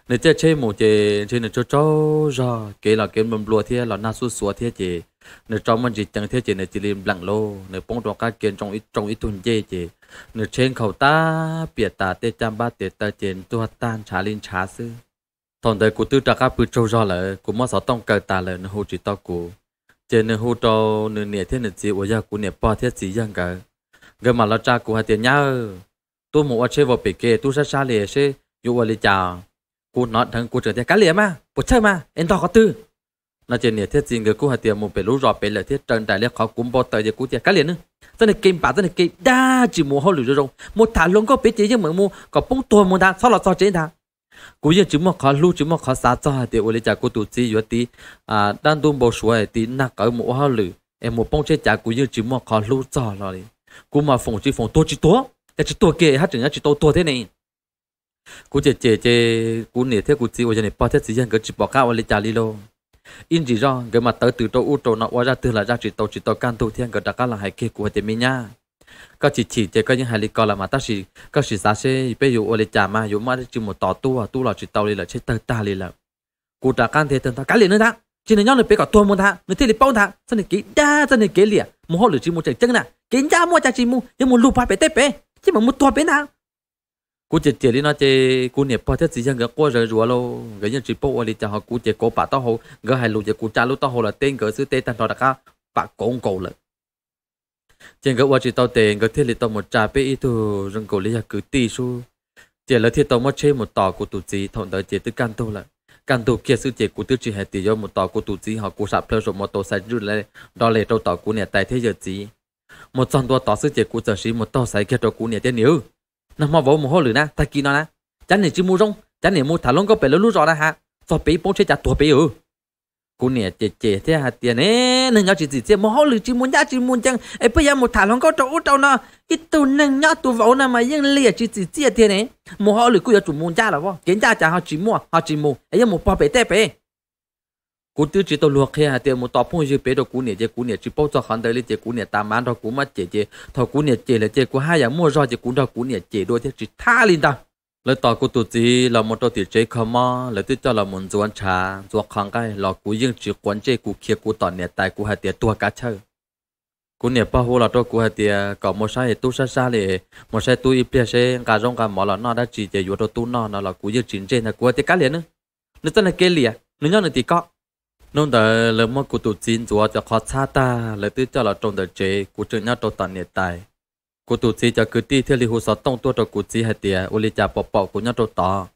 nên tia chơi một chơi chơi nữa cho cho ra cái là cái mình lúa thế là na suốt suốt thế chơi nếu trong mình chỉ chẳng thế chỉ nơi chỉ liền lặng lô nếu bóng trong các kiến trong ít trong ít tuần dễ chỉ nếu trên khẩu ta biệt ta tê chăm ba tê ta trên tua tan trả lên trả sư thằng đấy cụ tư trả áp bữa trâu ra lỡ, cụ mất sáu tông cờ ta lỡ, nơi hồ chỉ tao cụ trên nơi hồ trâu nơi nè thế nơi chỉ ở nhà cụ nè ba thế chỉ giang cả gần mà lo cha cụ hai tiền nhau Tu muốn ở chơi vào bể kê tu sát xa lìa sẽ dù ở lìa chào cụ nói thằng cụ trở thành cá liền mà cụ chơi mà em to có tư nó chỉ nè thiết gì người cũ hạt tiền một bể lũ rọ bể là thiết trần đại liệt khó cũng bao tờ giờ cũ tiền cá liền nữa cho này kim bả cho này kim đa chỉ mua hậu lũ rồi một thả luôn có bể chỉ nhưng mượn mua có bông tua một thằng sau là sau chế thằng cú giờ chỉ mà khó lũ chỉ mà khó sát cho hạt tiền ôi cha cú tụt gì vậy tí à đang tuôn bầu suối tí nặng cỡ một hoa lũ em một bông chế cha cú giờ chỉ mà khó lũ cho rồi cú mà phòng chỉ phòng tua chỉ tua cái chỉ tua kia hết chừng chỉ tua tua thế này cú chế chế chế cú nè thiết cú chỉ ôi cha nè bao thế chỉ dân cái chỉ bỏ cá ôi cha đi luôn in chỉ do cái mặt tới từ tổ u tổ nó qua ra từ là ra chỉ tổ chỉ tổ can tu thiên cái đặc là hải kia của thế mình nha các chỉ chỉ thì các những hải lý con là mà ta chỉ các chỉ giá xe bây giờ ở lại chả mà dù mà chỉ một tổ tu tu là chỉ tàu đi là chết tơ ta đi là cụ đã can thế thân ta cái liền nữa ta chỉ là nhau là biết cả tu một ta người thế thì bao ta sao này kỹ đa sao này kỹ liền một hồi chỉ một chạy chân nè kỹ đa mua chạy chỉ mua nhưng một lụp phải bé tép bé chỉ mà một tua bé nào cú chỉ chỉ đi nó chỉ cú niệm bao thế chỉ chẳng cái quá rồi rùa lâu cái nhân chỉ bao đi chả họ cú chỉ cố bà tao hồ cái hai lụt chỉ cú cha lụt tao hồ là tên cái sư tên thằng đó cả bà cũng cầu lận chỉ cái quá chỉ tao tiền cái thiết lý tao một trà bê ít thôi rừng cổ lý là cứ tì su chỉ là thiết tao mất chế một tò của tụ chỉ thọ đó chỉ tới căn tu lận căn tu kia sư chỉ cú tư chỉ hệ tỷ do một tò của tụ chỉ họ cú sạp lơ rồi một tổ sai rút lại đó là trâu tò cú nè tại thế giờ chỉ một trong tua tò sư chỉ cú giờ sĩ một tò sai kia trâu cú nè thế nhiều nó mà vô một hồ lửa na ta kỳ nó na chán này chỉ mua rong chán này mua thả lông có bể lú rõ na ha và bể bông chơi chặt tua bể ừ cô nè chè chè thế hà tiền nè nên nhau chỉ chỉ chỉ một hồ lửa chỉ muốn giá chỉ muốn chăng ấy bây giờ một thả lông có chỗ đâu nó ít tụ nên nhau tụ vỗ na mà yên lìa chỉ chỉ chỉ tiền nè một hồ lửa cứ giờ chủ muốn giá là vô kiến giá chả họ chỉ mua họ chỉ mua ấy giờ một bao bể tép bể cú tiêu chỉ tao luộc khi hà một tọp phong như bé đồ cú nè chơi cú nè chỉ bao cho hắn tới lấy chơi cú nè ta mán đồ cú mất chơi chơi thọ cú nè chơi là chơi cú hai dạng mua rồi chơi cú đó cú nè chơi đôi thế chỉ tha lên đó. lấy tọp cú tụt gì là một tọp tiêu chơi không mà lấy tiêu cho là muốn zuan trà zuan khang cái là cú riêng chỉ quan chơi cú kia cú tọt nè tại cú hà tiêu tua cá chơi cú nè bao hồ là tọp cú hà tiêu có một sai tu sa sa lệ một sai tu ít bia sai cả rong cả mỏ là nó đã chỉ chơi vừa đó tu nó nó là cú riêng chỉ chơi là cú hà tiêu cá liền nữa nó 真係 cái liền nó nhau là thì có nông đời là một cụ tụ chín chúa cho khó xa ta là tư cho là trong đời chế cụ trưởng nhau trong tận nhiệt tài cụ tụ chín cho cứ ti theo lý hồ sọ tông tua cho cụ chín hay tiề ô lý cha bỏ bỏ của nhau trong tỏ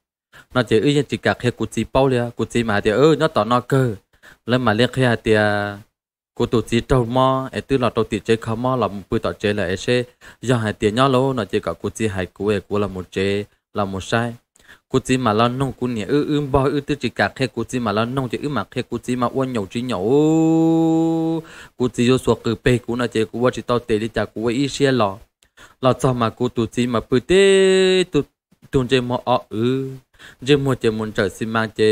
nó chỉ ư nhân chỉ cả khi cụ chín bao lia cụ chín mà tiề ư nhau tỏ nó cơ lấy mà liên khi hay tiề cụ tụ chín trong mò ấy tư là trong tiệt chế khó mò là một bữa tỏ chế là ấy sẽ do hai tiề nhau lâu nó chỉ cả cụ chín hai cụ ấy cụ là một chế là một sai cú chỉ mà lo nông cú nè ư ư bò ư tư chỉ cả khe cú chỉ mà lo nông chỉ ư mà khe cú chỉ mà uôn nhậu chỉ nhậu cú chỉ vô suộc cử pe cú nó chỉ cú vô chỉ tao tê đi chả cú ấy xe lò lò cho mà cú tụ chỉ mà bự tê tụ tụ chỉ mà ọ ư chỉ mua chỉ muốn trở xi mà chỉ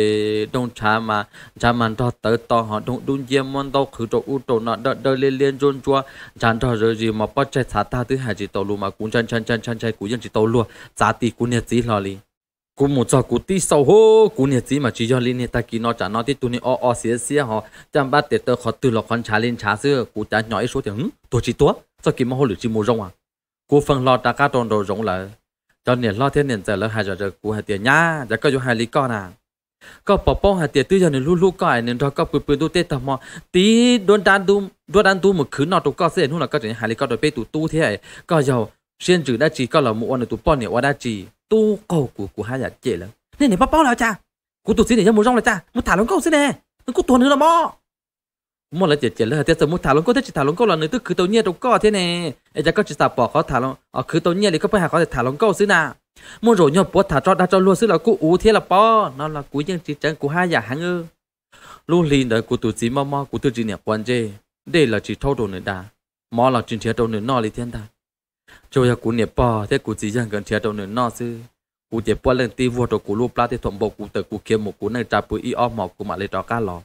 đông trà mà trà mà đó tới to họ đông đông dê món đâu khử chỗ u chỗ nọ đợt đợt liên liên chôn chua chán đó rồi gì mà bắt chạy thả ta thứ hai chỉ tàu luôn mà cú chân chân chân chân chạy cú dân chỉ tàu luôn giá tỷ cú nè chỉ lò liền cú một trò cú tí sâu hô cú nhiệt gì mà chỉ cho linh ta kỳ nó trả nó tí tu nè o o xía xía họ chăm bắt tiệt tơ khó từ lọ con trà lên trà xưa cú trả nhỏ ít số tiền tôi chỉ tua cho kỳ mà hồ lửa chỉ mù rong à cú phân lo ta cá tròn đồ rong là cho nhiệt lo thế nhiệt giờ lỡ hai giờ giờ cú hai tiền nhá giờ có chỗ hai lý con à có bỏ bỏ hai tiền tư giờ nên lu lu cài nên cho có bự bự tu tết tầm mò tí đôn đan tu đôn đan tu một khứ nọ tu có sẽ hôn là có chuyện hai lý con rồi bê tu tu thế này có giàu xuyên trừ đã chỉ có là một anh tu bỏ nhiều đã chỉ tu cầu của của hai nhà trẻ lắm nên này bao bao nào cha cô tụt xin để cho một rong là cha một thả lông câu xin nè cô tuần nữa là mò một là chị chị là tiết một thả lông câu thế chỉ thả lông câu là nữ tức cứ tàu nhẹ đâu có thế nè ai cha có chỉ sạp bỏ khó thả lông ở ờ, cứ tàu nhẹ thì có phải hà có thể thả lông câu xin nà một rồi nhau bỏ thả cho đã cho luôn xin là cô ú thế là bỏ nó là cú nhân chỉ trắng của hai nhà hàng ư luôn liền đời cô tụt xin mò mò cô tụt chỉ nhẹ quan chê đây là chỉ thâu đồ nữa đã mò là chuyện thiệt đồ nữa nọ là thiên đàng cho ya cú nẹp bò thế cú chỉ rằng gần chia đâu nửa nọ sư cú tiếp bò lên tivi vua cho cú lúa pla thì thủng bộ cú tự cú kiếm một cú nâng trả bự y om mỏ cú mà lấy trò cá lò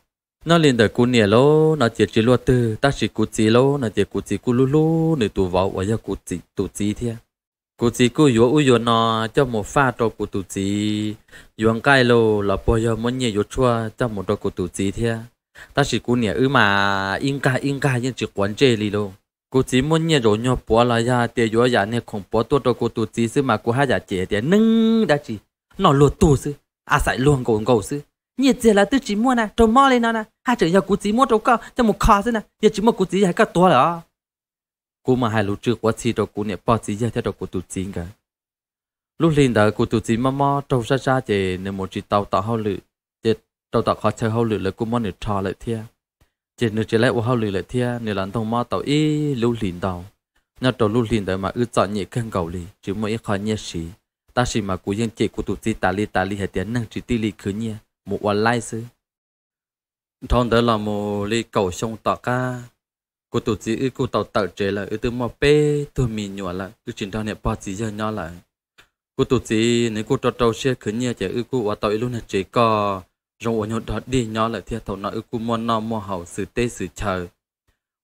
nó liền đời cú nẹp lô nó chỉ chỉ lúa từ ta chỉ cú chỉ lô nó chỉ cú chỉ cú lú lú nửa tụ vào và ya cú chỉ tụ chỉ thế cú chỉ cú yếu u yếu nọ cho một pha cho cú tụ chỉ yuang cai lô là bò ya muốn nhảy yếu chua cho một cho cú tụ chỉ thế ta chỉ cú nẹp ư mà in ca nhưng chỉ quán chê li lô cô chỉ muốn nhớ rồi nhau bỏ là ya tiền rồi ya này không bỏ tôi đâu cô tu chỉ mà cô hai ya chế tiền nâng đã chỉ nó lột tu sư à sai luôn cầu cầu sư nhiệt gì là tôi chỉ muốn nè trâu mò lên nó nè hai chữ ya cô chỉ muốn trâu cao cho một khó sư nè giờ chỉ muốn cô chỉ hai cái to là cô mà hai lúc trước quá chỉ trâu cô nè bỏ chỉ ya theo trâu cô tu chỉ cả lúc lên đó cô tu chỉ mò mò trâu ra ra chế nên một chỉ tàu tàu hậu lự chế tàu tàu khó chơi hậu lự là cô muốn được trò lại thiệt chỉ nếu chỉ lấy hoa lì lại thia nửa lần thông mò tàu ý lưu lìn tàu nhớ tàu lưu lìn tàu mà ư chọn nhị khăn cầu li chỉ mỗi khó nhẹ xí ta chỉ mà cú nhân chị của tụt gì ta li ta li hệ tiền năng chỉ ti li khứ nhẹ một lai sư thon đó là một lì cầu sông tọt ca cô tổ chức ư cô tàu tạo chế là ư từ mà pê tôi mì nhỏ là ư chính thao nè ba chỉ giờ nhỏ là cô tổ chức nếu cô tàu tàu xe khứ nhẹ chả ư cô và tàu luôn là chế cò rồi nhột đó đi nhỏ lại thiệt thầu nói cú môn nó mua hậu sự tê sự chờ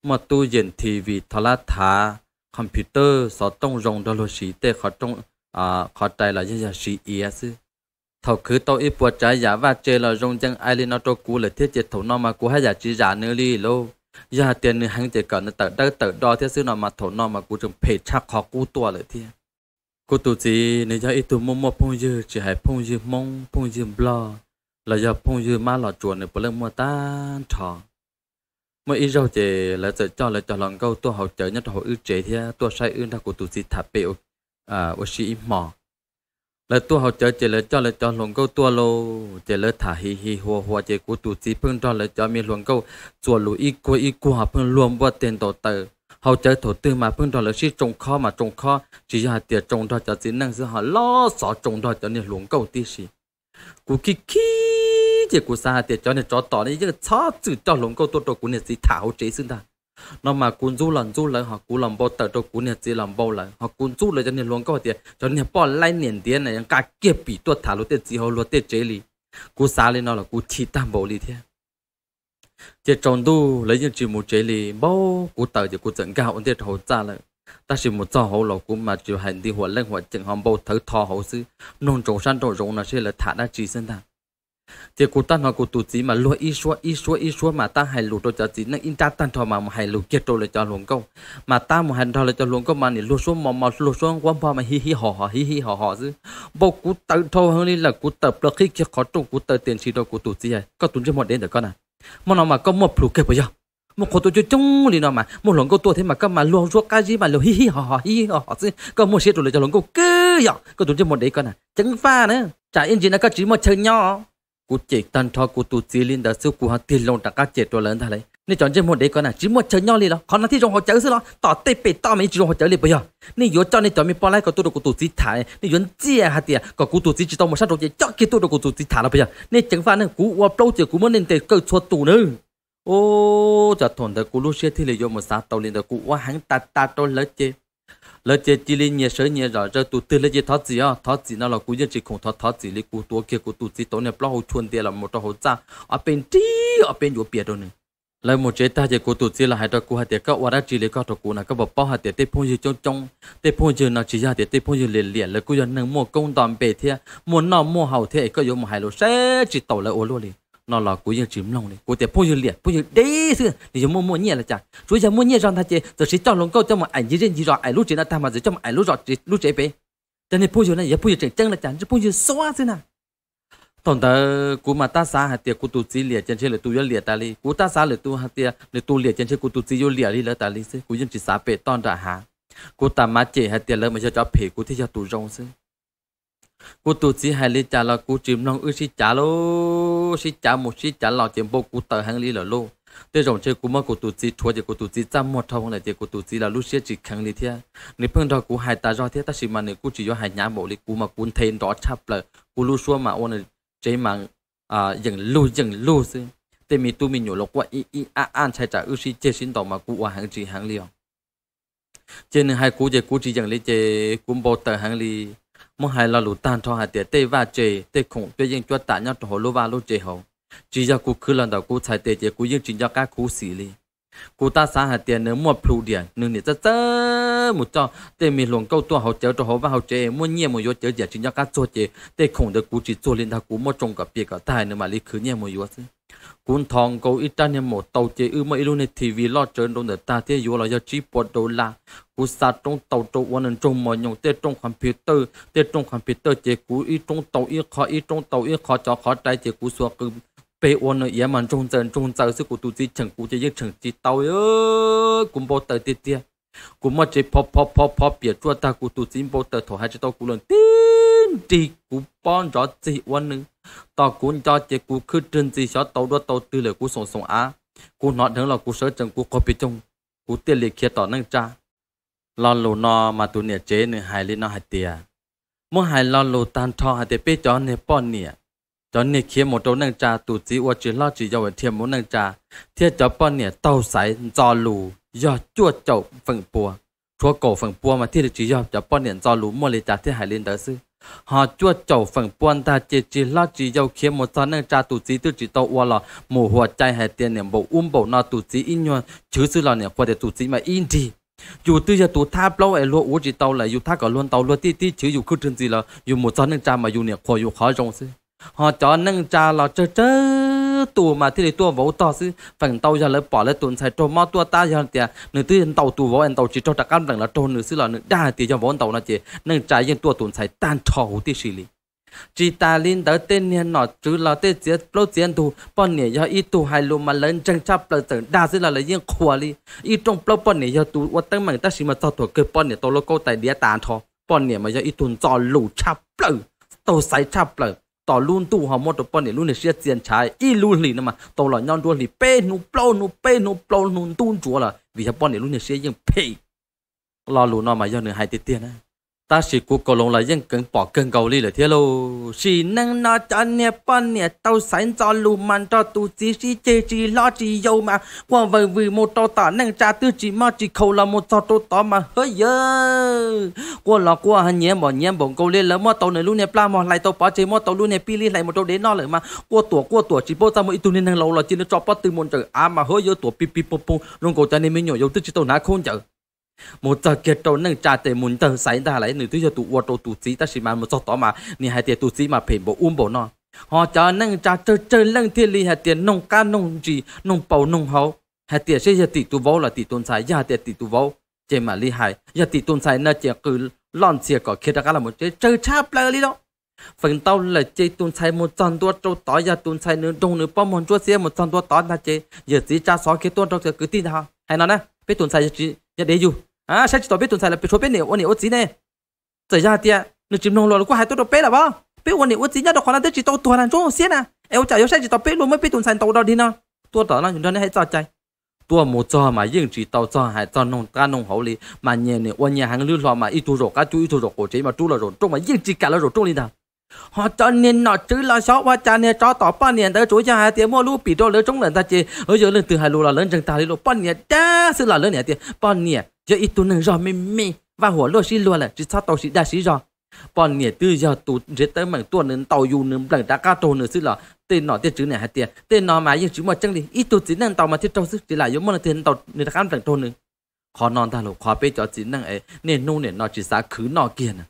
mà tu diện thì vì thà lá thả computer sợ tông rồng đó lối sĩ tê khó trong à khó trái là dân sĩ ý sư thầu cứ tôi ít bữa trái giả và chơi là rong chân ai lên nó cho cú là thiết chế thầu nó mà cú hay giả chỉ giả nữa đi lô Giả tiền nữa hàng chế cỡ nó tự đắc tự đo thiết sư nó mà thầu nó mà cú trồng phê chắc khó cú tua lại thiết cú tu gì nếu giờ ít tu mua mua phong dư chỉ hay phong dư mong phong dư blog là giờ phong dư ma lọ chuột này bữa lên mua tan thọ mà ít rau chè là giờ cho là cho lòng câu tôi học chở nhất học ưu chế thì tôi sai ưu ra của tụi gì thả biểu à ô sĩ mò là tôi học chở chè là cho là cho lòng câu tôi lô chè là thả hi hi hoa hoa chè của tụi gì phương cho là cho mi lòng câu chuột lũ ít qua ít qua phương luôn qua tiền tổ tờ họ chơi thổ tư mà phương đó là chỉ trồng kho mà trồng kho chỉ là tiền trồng đó cho chỉ năng giữa họ lo sợ trồng đó cho nên luồng câu tí gì cú kí kí chỉ của sa thì cho nên cho tỏ nên cái cha chữ cho lồng câu tôi tôi cũng nên gì thảo chế xưng ta nó mà cuốn du lần du lần họ cũng làm bao tờ tôi cũng nên gì làm bao lần họ cuốn du lần cho nên lồng câu thì cho nên bỏ lại nền tiền này cả kia bị tôi thảo luôn tiền gì họ luôn tiền chế li cú sa lên nó là cú chỉ tam bộ li thế chỉ tròn du lấy những chữ một chế li bao cú tờ thì cú dẫn cao ổn tiền hậu ra lại ta chỉ một cho hậu lộc cũng mà chịu hành đi hoạt lên hoạt chẳng hòm bao thở thò hậu sư nôn trống san trống rộng là sẽ là thả đã chỉ sinh ta thì cô tan mà cô tụt chỉ mà lo ít số ít số ít số mà ta hay lụt cho chỉ nó in ta tan thọ mà mà hay lụt chết rồi lại cho luôn công mà ta mà hay thọ lại cho luôn câu mà nè lụt xuống mà mà lụt xuống quan pa mà hi hi hò hò hi hi hò hò chứ bao cú tự thọ hơn đi là cú tập là khi kia khó trông cú tự tiền chỉ đồ cú tụt chỉ hay à. có tụt chưa một đến được con à mà nó mà có một phụ kẹp bây giờ một khổ tu cho chung đi nó mà một lần câu tu thế mà có mà luôn ruột cái gì mà lu hi hi hò hò hi hi hò hò chứ có một xe rồi lại cho lần câu cứ vậy, có tụt chưa một đấy con à chẳng pha nữa trả in gì nó có chỉ một chơi nhỏ cú chỉ tan thọ cú tu chỉ linh đã siêu cú hạt tiền lông đã cá chế rồi lớn thay lấy nên chọn chế một đấy con à chỉ một chơi nhau đi đó còn nó thì trong họ chơi sư lo tỏ tê bể tỏ mấy chỉ trong họ chơi đi bây giờ nên yếu cho nên chọn mi bỏ lại có tu được cú tu chỉ thả nên yếu chia à, hạt tiền à. có cú tu chỉ chỉ tao một sát đồ chơi cho kia tu được cú tu chỉ thả là bây giờ nên chẳng phải nên cú qua đâu chơi cú muốn nên tiền cơ chuột tù nữa ô cho thôn đời cú lúc xưa thì lấy vô một sát tàu liền đời cú qua hắn ta ta tôi lấy chơi 了，接几粒年蛇年绕绕，都得了接桃子啊，桃子那了，古然只恐他桃子哩果多，结果肚子多年不好穿的了，没得好扎，阿变滴，阿变有变多呢。来目这大姐果肚子了还多古哈，地个我那几里搞土古，那个不包哈地地，碰见肿肿，地碰见那几粒地地碰见裂裂，了古然能摸空荡白天，摸那摸好一个有么还路谁知道了我落哩。nó là cố giờ chìm lòng này cố tiệp phô giờ liệt phô giờ đấy sư thì giờ mua mua nhẹ là chả chú giờ mua nhẹ rằng ta chế giờ chỉ cho lòng câu cho mà ảnh gì trên gì rồi ảnh lúc chế là tham mà giờ cho mà ảnh lúc rồi lúc bé cho nên phô giờ này giờ phô chỉnh chân là chả chứ phô giờ xóa sư nào tổng tờ cú mà ta xa hạt tiệt cú tu chỉ liệt chân chế là tu yo liệt ta li cú ta xa là tu hạt tiệt là tu liệt chân chế cú tu chỉ yo liệt li là ta li sư cú dân chỉ xá bệ toàn ra há cú ta mà chế hạt tiệt là mà cho cho phê cú thì cho tu rong sư cú tu chỉ hai lý trả là cú chìm nong ư sĩ trả lô sĩ trả một sĩ trả lò tiền bộ cú tờ hàng lý là lô thế rồi chơi cú mơ cú tu chỉ thua thì cú tu chỉ trăm một thâu này thì cú tu chỉ là lúc xưa chỉ khăng lý thế nếu phương đó cú hai ta do thế ta chỉ mà nếu cú chỉ do hai nhá bộ lý cú mà cú thêm đó chắp là cú lúc xưa mà ôn chế mà à dừng lô dừng lô xí thế mi tu mi nhổ lộc qua y y a an chạy trả ư sĩ chơi xin đó mà cú hàng chỉ hàng lý trên hai cú chơi cú chỉ dừng lý chơi cú bộ tờ hàng lý mong hai là lũ tàn cho hai tiệt tê va chê tê khủng tê yên cho tạ nhau cho hồ lô va lô chê hậu chỉ ra cú khứ lần đầu cú thay tê chê cú yên chính ra các cú xì li cô ta xa hạt tiền nếu mua plu điện nên để rất rất một cho để mình luôn câu tua hậu chơi, cho hậu và hậu chơi, mua nhiều mua yếu chơi, chỉ chính cho các chỗ chế để không được cú chỉ chỗ lên thằng cú mua trồng cả biệt cả tài nữa mà lý khứ nhiều mua yếu chứ cuốn thòng câu ít trăm năm một tàu chơi ư mà luôn này thì vì lo trơn đông được ta thế yếu là giờ chỉ bột đồ la cú sa trong tàu trụ quan nên trong mọi nhung tê trong computer tê trong computer chơi cú ít trong tàu ít khó ít trong tàu ít khó cho khó trái chơi cú xua cưng bây giờ nó yếm mà trung dân trung dân sự của tụi chỉ chẳng của chỉ chẳng chỉ tao ơ cũng bao tờ tiệt tiệt cũng mất chỉ pop pop pop pop biệt chúa ta của tụi chỉ bao tờ thổ hai chỉ tao cũng lần tin đi cũng bao rõ chỉ quan nữa tao cũng cho chỉ cũng cứ trên chỉ xóa tao đó tao tư lời của sống sống á của nọ thằng là của sở chẳng của có bị chung, của tiền liệt kia tao năng cha lo lô nó mà tụi nè chế nè hai lên nó hai tiệt mỗi hai lo lô tan thọ hai tiệt bây giờ nè bao nè cho nên khi một chỗ năng trà tụ chỉ và chỉ lo chỉ giàu thiệt muốn năng trà thiệt cho bọn nè tàu sải giò lù do chua chậu phần bùa chúa cổ phần bùa mà thiệt chỉ do cho bọn nè giò lù mua lấy trà thiệt hải lên đỡ sư họ chua chậu phần buôn ta chỉ chỉ lo chỉ giàu khi một số năng trà tụ chỉ tự chỉ tàu và là mù hoa chạy hải tiền nè bộ um bộ nó tụ chỉ in nhuận chứ sư là nè qua để tụ chỉ mà in đi dù tư giờ tụ tha lâu ấy luôn uống chỉ tàu là dù tha cả luôn tàu luôn tí tí chứ dù cứ chân gì là dù một số năng mà dù nè khó dù khó trong sư họ cho nâng cha lọ chơi chơi tù mà thì để tua vỗ to xí phần tàu giờ lấy bỏ lấy tuần sai trôi mau tua ta giờ tiệt nửa tư yên tàu tù vỗ yên tàu chỉ cho đặc cam rằng là trôi nửa xí là nửa đa thì cho vỗ tàu nó chỉ nâng trà yên tua tuần sai tan thầu thì xì lý chỉ ta lên đỡ tên niên nọ chứ là tên chiến lô chiến thù bọn nè do ít tù hai lô mà lớn chân chấp lợi tưởng đa xí là lấy yên khoa đi ít trong lô bọn nè do tù và tăng mạnh ta xí mà tao thuộc cơ bọn nè tao lô câu tài địa tàn thọ bọn nè mà do ít tù cho lù chấp lợi tàu sai chấp lợi ต่อลุ่นตู้หอมตัวปนเนี่ยลุ่นเนี่ยเสียเจียนชายอีลุ่นหลีนะมาตัวหล่อนย้อนตัวหลีเป้นูเปล่านูเป้นูเปล่านูตุ้นจัวละวิชาปนเนี่ยลุ่นเนี่ยเสียยังเพ่หล่อลุ่นนอนมาย้อนเหนือหายเตี้ยนะ ta chỉ cố cầu lòng là dân cần bỏ cần cầu đi là thế lô chỉ năng nó cho nè bọn nè tao sẵn cho lù mặn cho tu chỉ chỉ chê chỉ lo chỉ yêu mà qua vời vì một trò tả năng trả tư chỉ mà chỉ cầu là một trò trò tỏ mà hơi dơ qua là qua hàn nhé bỏ nhé bỏ cầu lên là mua tao này luôn nè pla mò lại tao bỏ chế mua tao luôn nè pili lại một trâu đến nó lại mà qua tuổi qua tuổi chỉ bao ta ít tu nên năng lâu là chỉ nó cho bắt từ môn trời à mà hơi dơ tuổi pi pi po po luôn cầu cho nên mới nhỏ dấu tư chỉ tao nát khôn chở một giờ kia trâu nâng cha tệ muốn tờ sấy ra lấy nửa thứ cho tụ ô tô tụ xí ta xí mà một số tỏ mà nì hai tiền tụ xí mà phèn bộ um bộ nó họ chờ nâng cha trơ trơ nâng thiên li hai tiền nông ca nông gì nông bầu nông hậu hai tiền sẽ giờ tỷ tụ vô là tỷ tôn sai giờ tiền tỷ tụ vô chỉ mà li hai giờ tỷ tôn sai nó chỉ cứ lon xìa có kia ra là một chế chơi cha lơ li đó phần tao là chế tôn sai một trăm tuổi trâu tỏ giờ tôn sai nửa đông nửa bao một chúa xe một trăm tuổi tỏ là chế giờ chỉ cha xóa cái tôn trâu sẽ cứ tin ha hay nói nè biết tôn sai chỉ để dù 啊！下季稻白冬菜了，别说别了，我年我急呢，在家爹？那你今老了，苦还多着背了吧？背往你我种，现在都换了地，水稻多，还能种些呢。哎，我只要下去季背，路没白冬菜，多到地呢，多倒了，你多你还咋在？多么早嘛，应直到种还早弄干弄好哩。往年呢，我年还能你说嘛，一头肉改种一坨肉，过去嘛煮了肉，种嘛硬直改了肉，种哩的。好，今年呢，种了小，我今年找到半年的，昨天还点陌路，比着了种了大姐，而且人地还路了，人正大哩路，半年，真是了热年的，半年。giờ ít tu nâng rồi mê mê và หัวโลชิลัวแหละจิตซาโตชิดาชิจอปอนเนี่ยตื้อยอตูเจตเตอร์เหมือนตัวนึงเตาอยู่นึงหลังตากาโตนึงสิหรอเตนหนอเตจื้อเนี่ยฮะเตียเตนหนอมายังจื้อมาจังดิอีตูจีนั่งเตามาที่เตาซึจิหลายยมมันเตนเตาในตะการหลังโตนึงขอนอนตาหลขอไปจอจีนั่งเอเนี่ยนู่นเนี่ยหนอจิสาขือหนอเกียน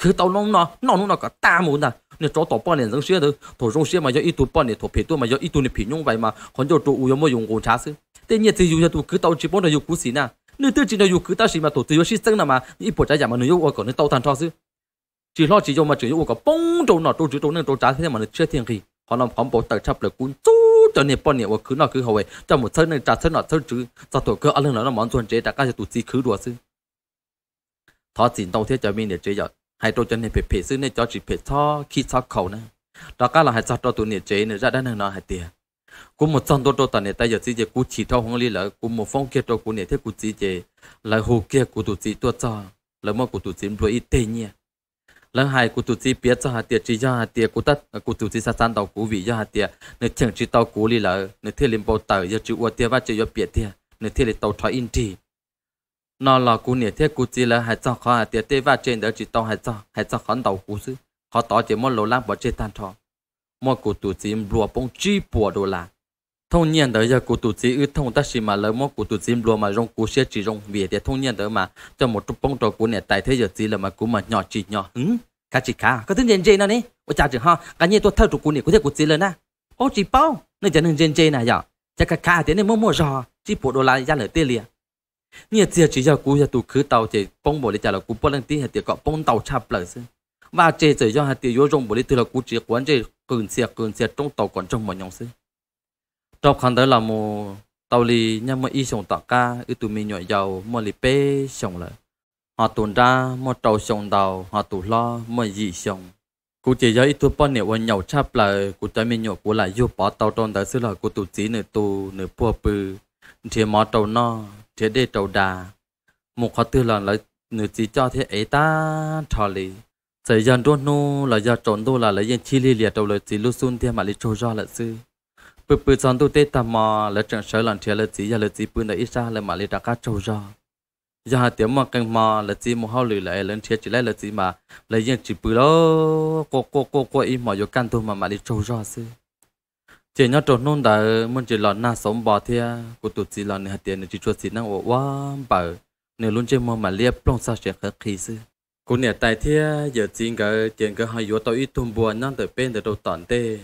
คือเตาลงหนอหนอนู่นหนอก็ตาหมุนน่ะเนี่ยจอต่อป้อนเนี่ยจังเสียเด้อโถจงเสียมาเยอะอีตูป้อนเนี่ยโถเพตัวมาเยอะอีตูเนี่ยผีนุ่งไปมาคนจะตัวอุยมวยงโกชาซึเตเนี่ยจะอยู่จะตัวคือเตาจีป้อนเนี่ยอยู่กูสีน่ะ nếu tiêu chí nào yêu cứ ta chỉ mà tổ tiêu chí sinh nào mà ít bộ trái giảm mà nếu yêu còn nên tàu thằng cho chứ chỉ lo chỉ cho mà chỉ yêu có bông trâu nọ trâu chữ trâu nên trâu trái thế mà nó chưa thiên kỳ họ làm khóm bộ tờ chập được cuốn chú cho nên bọn nhiều cứ nọ cứ hậu ấy cho một thân này trái thân nọ thân chứ cho tổ cơ ăn lưng nó món thuần chế đã các tổ chỉ cứ đùa chứ thọ chỉ tàu thế cho mình để chế giờ hay trâu cho nên phải phải chứ nên cho chỉ phải cho khi cho khẩu nè đó các là hay cho tổ này chế nữa ra đây nó hay tiền cú một trong đó đó ta này ta giờ chỉ cú chỉ thao hông lý là cú một phong kia đó cú này thế cú chỉ chế là hồ kia cú tụ chỉ tua cho là mà cú tụ chỉ rồi ít tê nhỉ lần hai cú tụ chỉ biết cho hạt tiệt chỉ cho hạt tiệt cú tắt cú tụ chỉ sát san đầu cú vị cho hạt tiệt nếu chẳng chỉ tàu cú lý là nếu thế liền bảo tờ giờ chỉ uất tiệt và chữ uất biết tiệt nếu thế liền tàu thoái in thì nó là cú này thế cú chỉ là hạt cho khó hạt tiệt tê và trên đó chỉ tàu hạt cho hạt cho khó đầu cú chứ khó tỏ chỉ một lỗ lang bỏ trên tan thọ mua cụ tụ chim lùa bông chi bùa đô la thông nhiên tới giờ cụ tụ chí ư thông tất mà lấy một cụ tụ chí lùa mà rong cụ sẽ chỉ rong về thì thông nhiên tới mà cho một chút bông trò cụ này tại thế giờ chỉ là mà cụ mà nhỏ chỉ nhỏ hứng cá chỉ cá có tính gen gen nào nè ô chả chỉ ha cá nhiên tôi thâu trụ cụ này có thể cụ chỉ lên na ô chỉ bao nơi chẳng nên gen gen này giờ chắc cá cá thế này mua mua rò chỉ bộ đô la ra lời tê liền nhiệt giờ chỉ giờ cụ giờ tụ khứ tàu thì bông bộ để trả lời cụ bông lên tí thì có bông tàu chạp lời xưa và chế giới do hạt tiêu dùng bởi lý từ là cú chế quán chế cường xe cường xe trong tàu còn trong mọi nhóm sư trong khăn đó là một tàu lì nhằm mà y sống tạ ca ư tụi mình nhỏ giàu mà lì bê sống lại họ tuần ra mà trâu sống tàu họ tụ lo mà dị sống cú chỉ do ít tuổi bao nhiêu anh nhau chắp lại cú trái mình nhậu cú lại vô bỏ tàu tròn tới xứ là cú tụ chỉ nửa tù nửa pua pư thì mò trâu nọ thì để trâu đà một khó tư là nửa chỉ cho thế ấy ta thò lì thời gian đốt nô là do trộn đô là lấy dân chi li liệt đầu lời chỉ lưu xuân thiên mà lấy trôi ra là sư bự bự chọn đô tết tam mà lấy trận sở lần thiên là chỉ giờ là chỉ bự đã ít ra là mà lấy đã cá trôi ra giờ hai tiếng mà canh mà là chỉ một hao lười lại lần thiên chỉ lấy là chỉ mà lấy dân chỉ bự đó cô cô cô cô im mà vô căn thôi mà mà lấy trôi ra sư chỉ nhớ trộn nô đã muốn chỉ là na sống bò thiên của tụt chỉ là này hai tiếng chỉ cho chỉ năng ủa quá bờ nếu luôn chơi mà mà liệp plong sao sẽ khắc khí sư cô nè tại thế giờ tiền cái tiền cái hai vô tố ít thun buồn nó tới bên tới đầu tận tê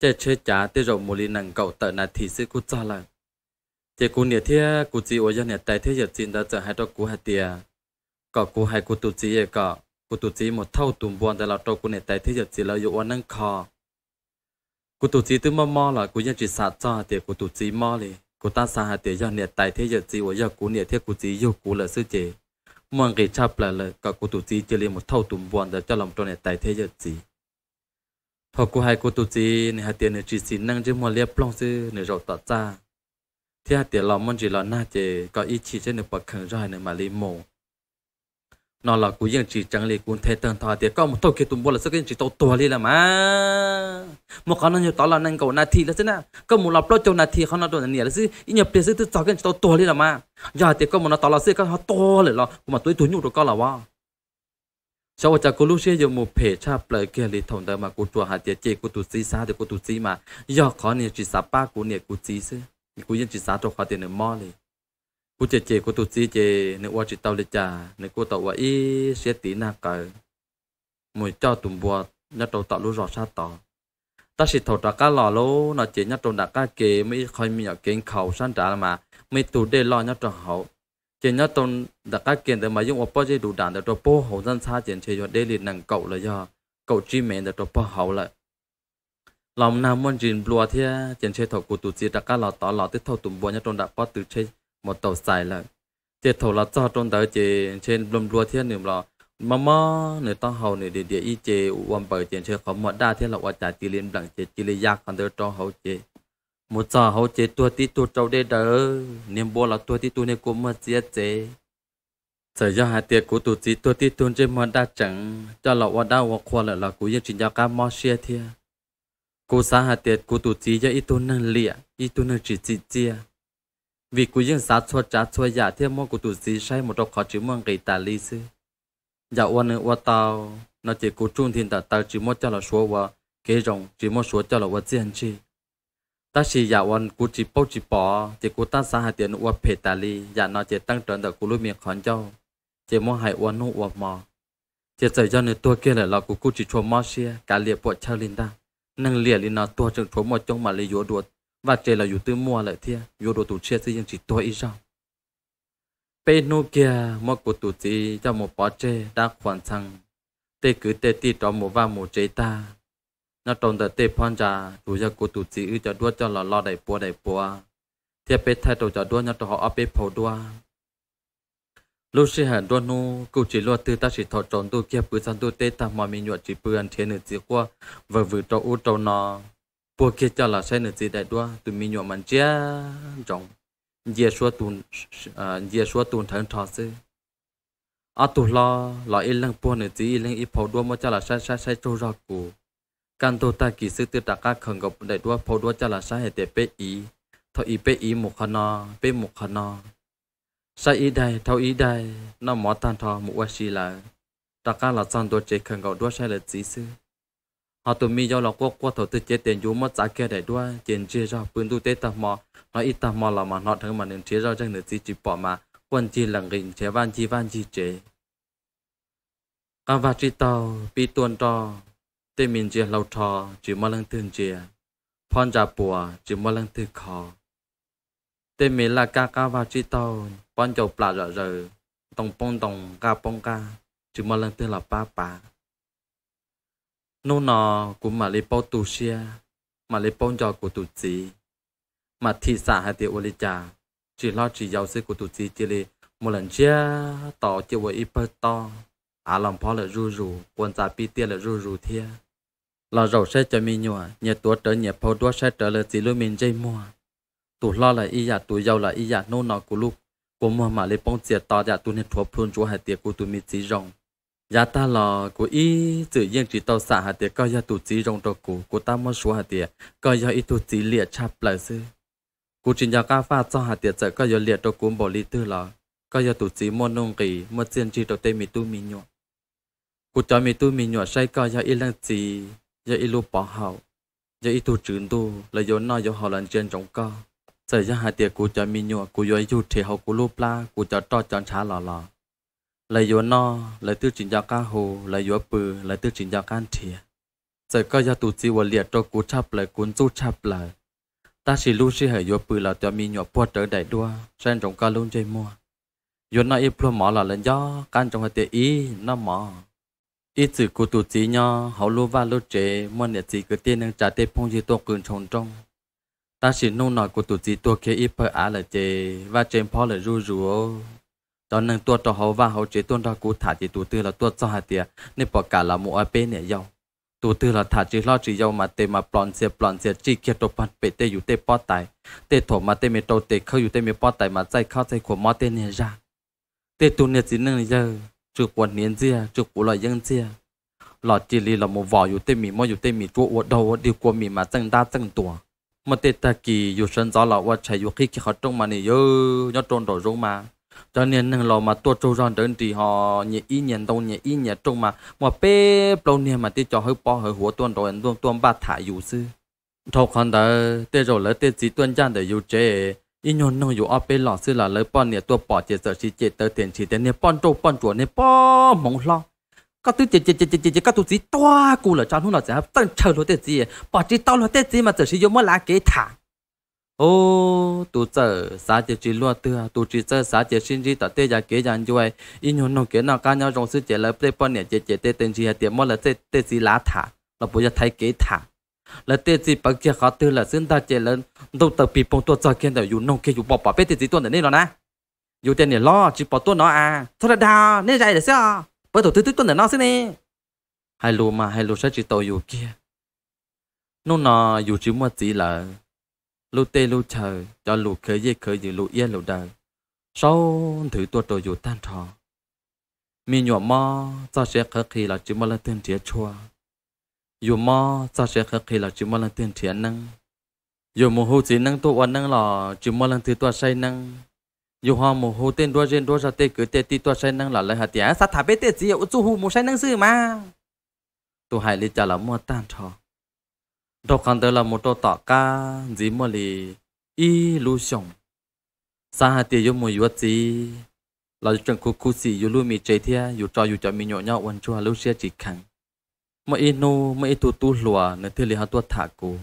chế chế trả tới rồi một lần nặng cậu tận là thì sẽ cút ra lại chế cô nè thế cô chỉ ở nhà tại thế giờ tiền đã trở hai đó cô hai tiền có cô hai cô tu chỉ vậy có cô tu chỉ một thâu tụm buồn tại là trâu cô nè tại thế giờ chỉ là vô anh nâng khó cô tu chỉ từ mò mò là cô nhà chỉ sát cho tiền cô tu chỉ mò đi cô ta sát hai tiền giờ nè tại thế giờ chỉ ở giờ cô nè thế cô chỉ vô cô là sư chế mong cái chắp là là các cô tổ chức chỉ một thâu tụm buồn để cho lòng tròn này tài thế giới gì họ cô hai cô tổ chức này hạt tiền này chỉ xin năng chứ mua liệp plong sư này rồi tỏa ra thì hạt tiền lòng mong chỉ là na chế có ý chí trên này bậc khẩn ra này mà lấy mồ nó là cú yên chỉ chẳng lì cuốn thế tần thọ tiệt có một tàu kia tụm bộ là sức yên chỉ tàu tua lì là mà một con nó nhiều tàu là năng cầu na thì là thế nào có một lọc lót châu na thì không nó đồ là nhiều là gì ít nhập tiền sức tự tàu kia tàu tua lì là mà giờ tiệt có một nó tàu là sức có họ to lì là mà tuổi tuổi nhung rồi có là wow sau vợ chồng cô lúc xưa dùng một phê cha lời kia lì thông đời mà cô chùa hạt tiệt chê cô tụt xí xa thì cô tụt xí mà giờ khó nhiều chỉ sáu ba cô nhiều cô xí xí cô yên chỉ sáu tàu khó tiền nữa mò lì cú chè chè cú tụt xí chè nếu qua chỉ tàu lịch trà nếu cú tàu qua ít sẽ tí na cờ mùi cho tụm bùa nhất đầu tạo lúa rõ sát tỏ ta chỉ thầu trả cá lò lô nó chỉ nhất đầu đã cá kề mới khơi mi ở kiến khẩu san trả mà mới tu để lo nhất đầu hậu chỉ nhất đầu đã cá kề để mà dùng ô bao chế đủ đàn để cho bố hậu dân xa chỉ chỉ cho để liền nặng cậu là do cậu chi mẹ để cho bố hậu lại lòng nam muốn gìn bùa thế chỉ chỉ thầu cú tụt xí trả cá lò tỏ lò tiếp thầu tụm bùa nhất đầu đã bắt từ chơi một tàu xài là chế thổ là cho trong tới chế trên lùm lúa thiên niệm là mà mà người ta hầu người địa địa y chế uống bờ tiền chơi khó mà đa thiên là quả trả tỷ liên đẳng chế tỷ liên giác còn đỡ cho hậu chế một giờ hậu chế tua tí tua trâu đê đỡ niệm bố là tua tí tua nên cũng mất chia chế sở do hạ tiệt của tụ tí tua tí tua trên mà đa chẳng cho là quả đa hoặc khoa lại là của dân trình giáo cá mò xe thiên cô xã hạ tiệt của tụ tí cho ít tu năng lịa ít tua năng chỉ chia vì cú yên giá chua trả chua giả thêm mua của tụ gì say một đọc khó chữ mong gây tà lý sư dạ quan nữa tao nó chỉ cú trung thiên tà tao chỉ mua cho là số và kế rồng chỉ mua số cho là vật gì hành chi ta chỉ dạ quan cú chỉ bao chỉ bỏ chỉ cú ta xã hạt tiền uo phê tà lý dạ nó chỉ tăng trưởng được cú lúc miệng khẩn châu chỉ mua hai uo nụ uo mò chỉ xảy ra nửa tua kia là cú cú chỉ chua mò xia cả liệp bộ trao linh ta nâng liệp linh nó tua trường chua mò trong mà lấy yếu đuột và trẻ là dù tư mua lại thia dù đồ tụ chia thì chỉ tôi ý rằng bên nô kia mà của tụ chỉ cho một bỏ trẻ đã hoàn thành tê cứ tê tì cho một và một chế ta nó trong đời tê phong trà tụ cho của tụ chỉ ư cho đua cho là lo đầy bùa đầy bùa thiết bên thay đồ cho đua nhau cho họ áp bên phổ đua lúc sinh hẳn đua nô cụ chỉ lo tư ta chỉ thọ tròn đua kia bữa sáng đua tê ta mò mình nhuận chỉ bươn ăn thiên nữ chỉ qua và vừa cho u trâu nò bộ kia cho là sai nữa gì đại đua tụi mình nhỏ mình chia rộng dìa số tụn dìa số tuần thằng thọ sư à tụi lo lo yên lặng bố nữa gì yên lặng ít phổ đua mà cho là sai sai sai trâu ra cụ căn tổ ta kỳ sư tự đặt các khẩn gặp đại đua phổ đua cho là sai hệ tế bế ý thọ ý bế ý một khăn nọ bế một khăn, nọ sai ý đại thọ ý đại nó mỏ tan thọ một quá xì là đặt các là sang đua chế khẩn gặp đua sai là gì sư họ tụi mi do là quốc quốc thổ tư chế tiền dụ mất giá kia để đua tiền chia ra bưng tu tế tập mò nó ít tập mò là mà nó thằng mà nên chia ra chẳng được gì chỉ bỏ mà quân chi lằng rình chế văn chi văn chi chế các vạt chi tàu bị tuôn to tê mình chia lâu trò chỉ mà lăng thương chia phong giả bùa chỉ mà lăng thương khó tê mình là ca ca vạt chi tàu phong chầu plà rõ rờ tổng bông tổng ca bông ca chỉ mà lăng thương là ba ba nô nọ của mà lấy bao tù xia mà lấy bao giò của tù chí mà thị xã hay tiệu lý trà chỉ lo chỉ giàu sư của tù chí chỉ lì một lần chia tỏ chỉ với ít to à lòng phó là rù rù quân giả pi tia là rù rù thia là rầu sẽ cho mi nhua nhà tua trở nhà phô tua sẽ trở là chỉ lưu mình dây mua tù lo là y giả tù giàu là y giả dạ nô nọ của lúc của mua mà lấy bao tiền to giả dạ tù nên thua phun chúa hay tiệu của tù mi chỉ rồng ยาตาหลอกูอีจื่อเยี่ยงจีเตาสาหาเตียก็ยาตุจีรงตัวกูกูตามมอชัวหาเตียก็ยาอีตุจีเลียชับเปล่าซื้อกูจินยากาฟาจ้าหาเตียเจอก็ยาเลียตัวกูบอลีตื้อหลอก็ยาตุจีมอนงกีมอเจียนจีตัวเตมีตู้มีหนวกูจอมีตู้มีหนวใช้ก็ยาอีลังจียาอีลูปอเฮายาอีตุจืนตูและยนอยาหอลันเจียนจงก็เจอยาหาเตียกูจอมีหนวกูยาอยู่เทเฮากูลูปลากูจอต่อจอนช้าหลอหลอ lại yếu no lại tiêu chỉnh giáo ca hồ lại yếu bự lại tiêu chỉnh giáo can thiệt giờ có gia tụt chỉ vật liệt cho cú chập lại cuốn chú chập lại ta chỉ lưu chỉ hệ yếu bự là cho mi nhỏ bột trở đại đua sen trong ca luôn chơi mua yếu no ít plum mỏ là lên gió can trong hệ tiệt ý nó mỏ ít chữ cú tụ chỉ nhỏ hậu lưu va lưu chế mua nhiệt chỉ cứ tiên năng trả tê phong gì to cường trồng trong ta chỉ nông nọ của tụ chỉ tua kia ít phải á là chế và trên phó là rú rú ตอนนั้นตัวต่อเขาว่าเขาเจต้นรากูถ่ายจีตัวตื้อละตัวจ้าเตียในปากกาละมัวเป้เนี่ยยาวตัวตื้อละถ่ายจีล่อจียาวมาเตมาปลอนเสียปลอนเสียจีเกียตปันเปเตอยู่เตป้อตายเตถมมาเตเมโตเตเข้าอยู่เตเมป้อตายมาใจเข้าใจขวมอเตเนี่ยยาเตตุเนี่ยจีนึงเยอะจุกวันเนียนเจียจุกปุลอยยังเจียหลอดจีลีละมัววออยู่เตมีมออยู่เตมีตัวอวดดาวดีกว่ามีมาจังด้าจังตัวมาเตตะกีอยู่เชิญจ้าละว่าใช้ยุคที่เขาตรงมาเนี่ยเยอะยอดโดนโดนมา cho nên nàng lo mà tua trâu ron đến thì họ nhẹ ý nhẹ đâu nhẹ ý nhẹ trâu mà mà bé lâu nè mà đi cho hơi bỏ hơi หัว tuần rồi tuần tuần ba thả dù sư thâu con đó tê rồi lấy tê chỉ tuần gian để dù chế ý nhon nông dù ở bên lọ sư là lấy bọn nè tua bỏ chế sợ chỉ chế tới tiền chỉ tiền nè bọn trâu bọn chuột nè bỏ mông lo các thứ chế chế chế chế chế chế các thứ gì toa cù là chán hôn là sẽ tăng chờ lo tê gì bỏ chỉ tao lo tê gì mà sợ chỉ dùng mà lá kế thả ô tu chờ sa chế chỉ lo tư tu chỉ sơ sa chế sinh chỉ tại tê gia kế gian duệ in hồn nó kế nào cá nhau trong sự chế là tây bao nè chế chế tê tên chỉ hạt tiền mỗi là tê tê gì lá thả là bây giờ thay kế thả là tê gì bằng chế khó tư là xin ta chế là đâu tập bị bông tua cho kia để dùng nông kia dùng bọ bỏ tê tây gì tuần này rồi na. dù tiền nè lo chỉ bọ tuần nó à thôi là đào nên dạy để sao bởi tổ thứ tư tuần này nó xin nè hai lù mà hai lù sẽ chỉ tàu dù kia nó nó dù chỉ một gì là lu tê lu chờ cho lu khởi dây khởi dự lu yên lu đời sau thử tua trò dù tan trò mi nhỏ mò cho sẽ khởi khi là chỉ mò là tên trẻ chua dù mò cho sẽ khởi khi là chỉ mò là tên trẻ năng dù mồ hôi chỉ năng tu ăn năng là chỉ mò là thứ tua say năng dù họ mồ hôi tên đua trên đua ra tê cử tê ti tua say năng là lời hạt tiền sát thả bê tê gì ở chỗ hù mồ say năng sư mà tu hại lý trả là mua tan trò đó khăn đó là một đôi tọa ca gì mà lì y lu xong sa hai tiền dùng một yuat gì là chuyện cô cô sĩ yu lu mi chơi thia yu cho yu cho mi nhọ nhau quan chua lu xe chỉ khăn mà y nô mà y tu tu lùa nữa thì li hai tu thả cô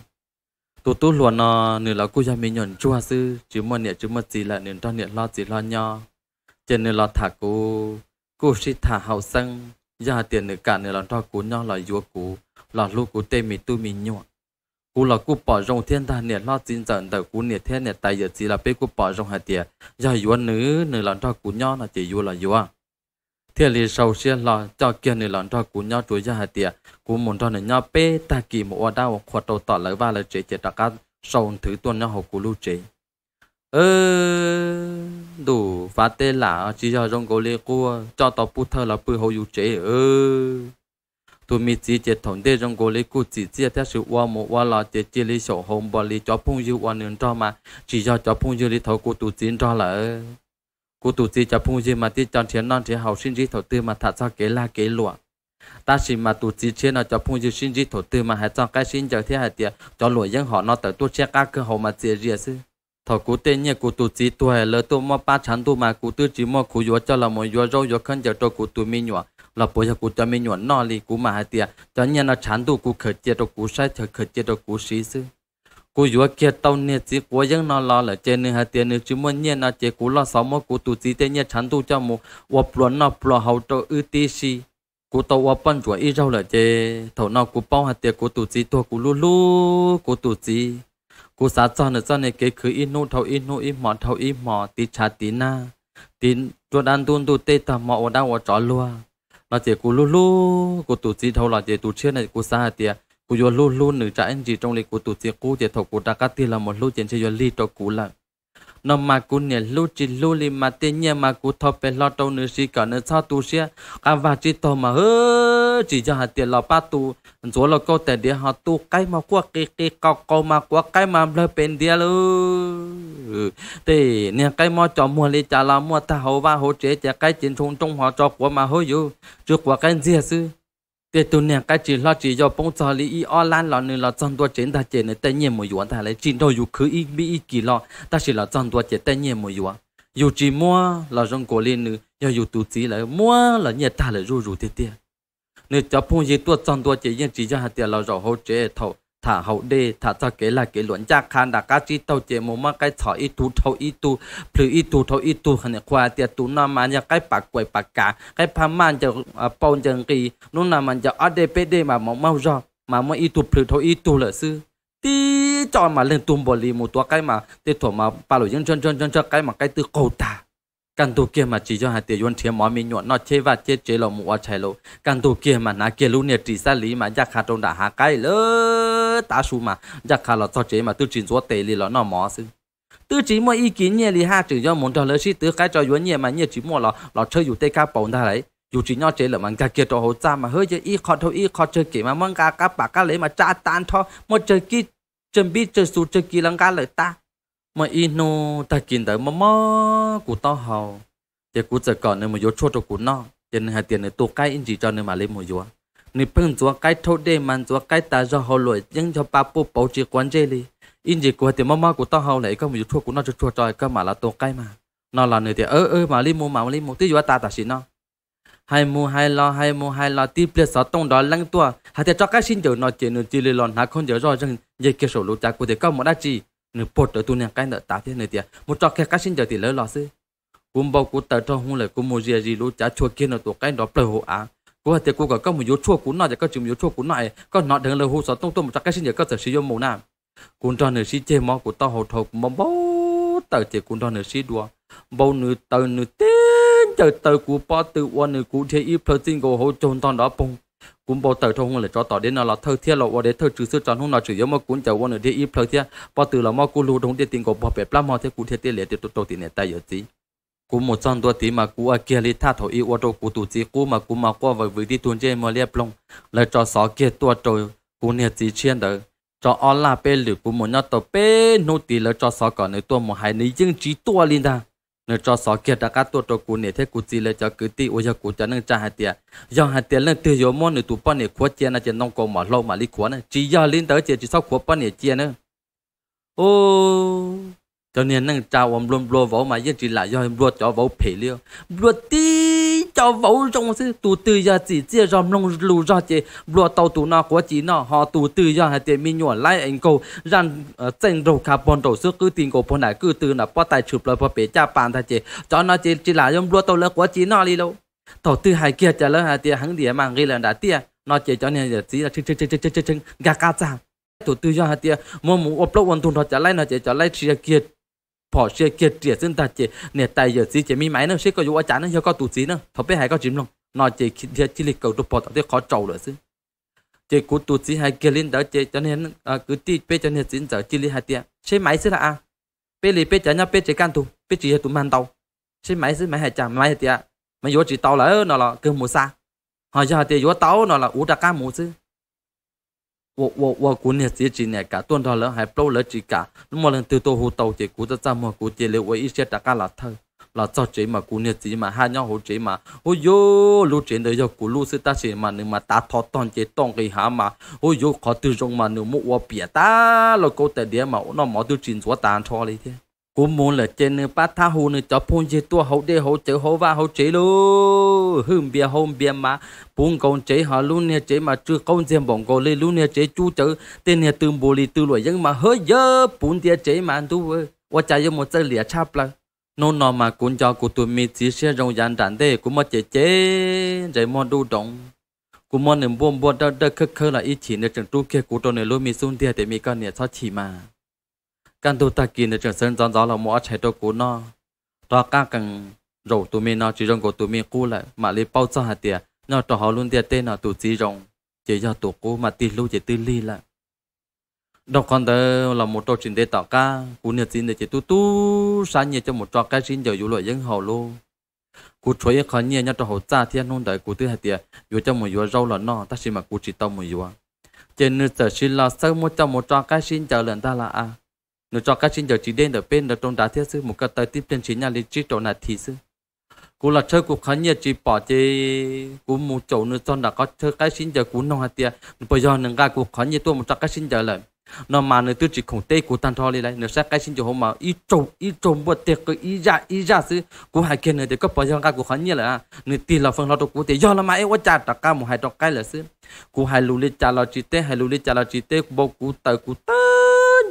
tu tu lùa nó nữa là cô cho mi nhọn chua sư chứ mà nè chứ mà gì là nên cho nè lo gì lo nhau cho nên lo thả cô cô sĩ thả hậu sân giờ tiền nữa cả nữa là cho cô nhau là yu cô là lu cô tê mi tu mi nhọn cú là cú bỏ rong thiên đà nè lo tin trận đầu cú nè thế nè tại giờ chỉ là bé cú bỏ rong hạt tiệt giờ yuan nữ nữ lần đó cú nhau là chỉ yu là yu à thiên lý sầu xe là cho kia nữ lần đó cú nhau chuối ra hạt tiệt cú muốn cho nữ nhau bé ta kỳ một oa đau khoa đầu tỏ lời ba lời chế chế đặc cát sầu thứ tuần nhau học cú lưu chế ơ đủ phát tê là chỉ cho rong cố lê cua cho tàu bút thơ là bự hậu yu chế ơ tụi mình chỉ chế thằng đê trong cô lấy cụ chỉ chế theo sự qua một qua là chỉ chế lấy sổ hồng bỏ lấy cho phong dư qua nương cho mà chỉ cho cho phong dư lấy thầu cụ tụ chiến cho là cụ tụ chỉ cho phong dư mà tiết chọn tiền non chế hậu sinh chỉ thầu tư mà thà ra kế la kế lụa ta chỉ mà tụ chỉ trên là cho phong dư sinh chỉ thầu tư mà hãy cho cái sinh giờ thế hãy tiệt cho lụa dân họ nó tới tu chế các cơ hậu mà chế riêng sư thầu cụ tên nhé cụ tụ chỉ tuổi lỡ tụ mà ba chán tụ mà cụ tư chỉ mà cụ yếu cho là một yếu rau yếu khăn giờ cho cụ tụ mình nhọ là bây giờ cô cho mình nhuận nọ li cô mà hai tiệt, cho nhân là chán đồ cô khởi tiệt đồ cô sai thật khởi tiệt đồ cô sĩ sư cô vừa kia tàu nè chỉ cô dân nó lo là trên nè hai tia nè chứ muốn nhân là chỉ cô lo sáu mươi cô tu chỉ tên nhân chán đồ cho một wập luận nó lo hậu cho ư tê si cô tàu wập bận chúa ít rau là chỉ thầu nó cô bao hai tiệt, cô tu chỉ tôi cô lu lu cô tu chỉ cô sát cho nè cho này cái cứ ít nô thầu ít nô ít mỏ thầu ít mỏ tí chả tí na tí tôi đang tuôn tu tê tao mỏ ở đâu ở chó luôn là chỉ cú lu lu cú tụt chỉ thâu là chỉ tụt trên này cú xa tiệt cú yo lu lu nửa trái anh chỉ trong này cú tụt chỉ cú chỉ thâu cú đặt cái tiền là một lu trên chỉ yo li cho cú là nó mà cú nè lú chỉ lú li mà tên nhẹ mà cú thọ bé lo trâu nữa xí cả nữa sao tu xia cả và chỉ thọ mà hơ chỉ cho hạt tiền lo ba tu số là câu tiền địa họ tu cái mà qua cái cái câu câu mà qua cái mà lơ bên địa luôn thì nè cái mà cho mua li trả là mua ta hậu ba hậu chế trả cái chuyện thùng trong họ cho của mà hơ yêu trước qua cái gì xứ cái tu nè cái chỉ lo chỉ do bông cho lý y o lan lo nên là trong tua chiến ta chỉ nên tay nhiên một yuan ta lấy chín đâu yu cứ y bị y kỳ lo ta chỉ là trong tua chỉ tay nhiên một yuan yu chỉ mua là trong cổ liên nữa do yu tu chỉ là mua là nhẹ ta là ru ru tiệt tiệt nên cho phong gì tua trong tua chỉ nhiên chỉ cho hạt tiền là rõ hỗ trợ thầu thả hậu đê thả cho kế là kế luận chắc khan đã cá chi tàu chế mồm cái thọ ít tu thâu ít tu plu ít tu thâu ít tu hẳn khoa tiệt tu nam mà nhà cái bạc quậy bạc cả cái phàm man cho bao chân kỳ nó là mình cho adpd mà mong mau cho mà mà ít tu plu thâu ít tu là sư tí cho mà lên tum bò lì một tua cái mà tê thổ mà ba lỗ dân chân chân chân chân cái mà cái từ cầu ta กันตัวเกี่ยมาจีจอหาเตียยวนเทียมอมีหนวดนอเชว่าเจเจเราหมัวใช่โลกันตัวเกี่ยมานาเกี่ยรู้เนี่ยจีซาลีมาจากคาตรงด่าหาไกลเลยตาชูมาจากคาเราต่อเจมาตื้อจีนจัวเตลีเรานอหมอซึ่งตื้อจีมัวอีกินเนี่ยลีห้าจือยอมุนจอเลยชีตื้อใครจอยวนเนี่ยมาเนี่ยจีมัวเราเราเชื่ออยู่เตก้าปองได้ไรอยู่จีนอเจเลยมันกาเกี่ยตัวโหจ้ามาเฮ้ยเจอีคอเทอีคอเจเกี่ยมามังกากาปากกาเลยมาจ้าตานทอมัวเจกี้จมบี้เจสูเจกี้ลังกาเลยตา mà ino ta kinh tới mà mơ của tao hầu thì cú giờ còn nên mà vô chua cho cú nó tiền hai tiền này tôi cái in chỉ cho nên mà lấy một vô nên phân chúa cái thâu đây man chúa cái ta do hầu lội nhưng cho ba bố bảo trì quan chế đi in chỉ của thì mama của tao hầu lại có một chua của nó cho chua trời cơ mà là tôi cái mà nó là người thì ơ ơ mà lấy mua mà lấy mua tí vô ta ta xin nó hai mua hai lo hai mua hai lo tiếp lệ sáu tông đó lăng tua hai thì cho cái xin chữ nó chỉ nên chỉ lên lon hai con chữ rồi rằng dễ kết sổ lụt chả cụ thì có một đa chỉ nếu bột ở tu nè cái nợ tá thế nửa tiền một trò kia cá sinh giờ thì lỡ lò sư cũng bao cũng tờ cho hung lại cũng mua gì gì lũ chả chua kia nửa tổ cái đó bờ hộ á cô thì cô có các một yếu chua cũng nọ thì các chừng yếu chua cũng nọ có nọ đừng lỡ hô sáu tung tung một trò cái sinh giờ các sở sử dụng mồ nam cũng cho nửa sĩ chê mò của tao hậu thầu cũng mong bao tờ thì cũng cho nửa sĩ đùa bao nửa tờ nửa tên chờ tờ của bao tự quan nửa cụ thế y phơi tin của hồ trôn tao đó bùng cũng bao tờ trong hung là cho tỏ đến là thơ thiết là đến thơ trừ sư tròn hung là chủ yếu mà cũng chờ quân ở địa ít thơ thiết bao từ là mà cú lù đúng địa tiền của bao bẹp plasma mà thế cú thiết tiền lệ tiền tổ tiền này tại giờ gì cú một trong đôi tí mà cú ở kia lý tha thổi yêu đâu cú tổ chức cú mà cú mà qua với với đi tuần trên mà liệp long là cho sáu kia tua trời cú nè chỉ chiên đó cho online bên lửa cú một nhát tàu bên nô tí là cho sáu còn nữa tua một hai này nhưng chỉ tua linh ta nếu cho sáu kia đã cắt tuột đầu cú nè thế cú chỉ là cho cứ ti ôi giờ cú cho nên trả hai tiền do hai tiền lên tiêu dùng món nửa tụ bao nè khóa là chỉ nông cầu mà lâu mà lý khóa nè chỉ do lên tới chỉ chỉ sau khóa bao nè tiền nữa ô cho nên nâng trao ông luôn luôn vào mà yên chỉ là do em luôn cho phê liêu luôn tí cho vỗ trong sự tụ tư ra chỉ chia ra mông lù ra chỉ lùa tàu tụ na của chỉ na họ tụ tư ra hay tiền mình nhỏ lại anh cô rằng chân đầu carbon đầu sức cứ tiền của bọn này cứ từ là bắt tay chụp lại bắt bể cha bàn thay chỉ cho nó chỉ chỉ là giống lùa tàu là của chỉ na đi đâu tàu tư hai kia trả lời hai tiền hắn địa mang ghi là đã tiền nó chỉ cho nên là chỉ là chưng chưng chưng chưng chưng chưng gà cá chàng tụ tư ra hai tiền mua mũ ốp lốc quần thun thật trả lại nó chỉ trả lại chỉ kia bỏ xe kia trẻ dân ta chị nè tại giờ gì chị mi máy nó sẽ có ở chán nó có tụ gì nó thọ bé hay có chìm lòng nó chị kia chỉ lịch cầu được bỏ tao khó trầu rồi chứ chị cú tụ gì hay kia lên đó chị cho nên cứ ti bé cho nên chính giờ chỉ lịch hai tia xe máy sẽ là a bé lì bé chả nhá bé chị can tụ bé chị tụ man tàu xe máy sẽ máy hay chả máy hay tia mà vô chị tàu là nó là cơ mùa xa họ cho họ tia tàu nó là ủ đặc ca mùa chứ 我我我过年自己呢，噶多少人还包了几家，那么人偷偷胡偷些，过着怎么过节了？我一些大家老头老早节嘛，过年节嘛，还要好节嘛，哦哟，路节的要过路是大些嘛，你嘛打拖当节当给下嘛，哦哟，考对中嘛，你莫我别打了，搞得点嘛，那毛都进左单车里的。cú muốn là trên nữa bát tha hồ nữa cho phun chỉ tua hậu để hậu chữ hậu và hậu chế luôn hưng bia hôm bia mà phun con chế họ luôn nè chế mà chưa con xem bọn cô lên luôn nè chế chú chữ tên nè từ bồ lì từ loại dân mà hơi dơ phun tia chế mà anh tu ơi và chạy một cái lìa chắp lại nó nó mà cũng cho của tụi mình chỉ sẽ rong dàn đàn thế cũng mất chế chế rồi mòn đu động cũng mòn nửa buông buông đơ đơ khơ khơ là ít chỉ nè chẳng tu kia của tôi nè luôn mình xuống tia để mình con nè sao chỉ mà căn tu ta kia trở sân gió gió là mua chạy đâu cú nó đó các cần rổ tụi mình nó chỉ rong của tụi mình cú lại mà lấy bao cho hạt tiền nó cho họ luôn tiền tên nó tụi chỉ rong chỉ do tụi cú mà tiền lưu chỉ tư ly lại đó con đó là một trò trình để tạo ca cú nhiệt xin để chỉ tu tu sáng nhiệt cho một trò cái xin giờ dù loại dân hậu luôn cú chối khó nhiệt nhau cho hậu cha thiên hôn đời cú thứ hạt tiền dù cho một dù râu là nó ta xin mà cú chỉ tao một dù trên nước giờ xin là sớm một trong một trò cái xin chờ lần ta là à nó cho các sinh giờ chỉ đến ở bên là trong đá thiết sư một cái tay tiếp trên chính nhà lý trí chỗ này thì sư cú là chơi cuộc khán nhiệt chỉ bỏ chơi cú một chỗ nữa cho là có chơi cái sinh giờ cú nông hạt tiệt bây giờ nâng cao cuộc khán nhiệt tôi một trăm cái sinh giờ lại nó mà nữa tôi chỉ khổng tê của tan thò lại nữa sẽ cái sinh giờ hôm mà ít trộm ít trộm bớt tiệt cái ít ra ít ra sư cú hai kia nữa thì có bây giờ cao cuộc khán nhiệt là nữa tiền là phần lo tôi cú thì do là mà quá chặt đặc cao một hai trọc cái là sư cú hai lùi lên chả lo chỉ tê hai lùi lên chả lo chỉ tê bao cú tới cú tới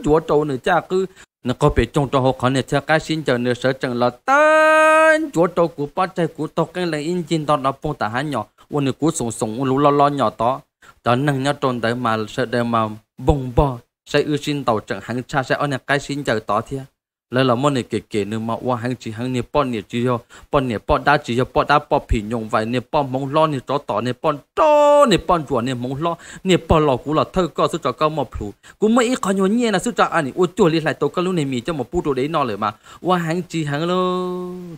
chúa trâu nữa cha cứ nó có bị trong trong trâu khó nữa cha cái xin chờ nữa sợ chẳng là tan chúa trâu của ba trai của tao cái là in chín tao nó phong tả hắn nhỏ ôn nữa của sùng sùng lú lo lo nhỏ to đó nâng nhau trôn tới mà sợ để mà bông bò sẽ ưu xin tàu chẳng hắn cha sẽ ở nhà cái xin chờ to thiệt แล้วเรามันเนี่ยเก๋ๆนึงมาว่าหังจีหังเนี่ยป้อนเนี่ยจีเขาป้อนเนี่ยป้อนได้จีเขาป้อนได้ป้อนผียงไว้เนี่ยป้อนมงล้อเนี่ยต่อต่อเนี่ยป้อนโตเนี่ยป้อนจั่วเนี่ยมงล้อเนี่ยป้อนหลอกกูหลอกเธอก็สุดจอก็มาพลูกูไม่อีกคนอย่างเงี้ยนะสุดจออันนี้อุจั่วเลยหลายตัวก็รู้ในมีเจ้ามาพูดตัวเด้นอเลยมาว่าหังจีหังโล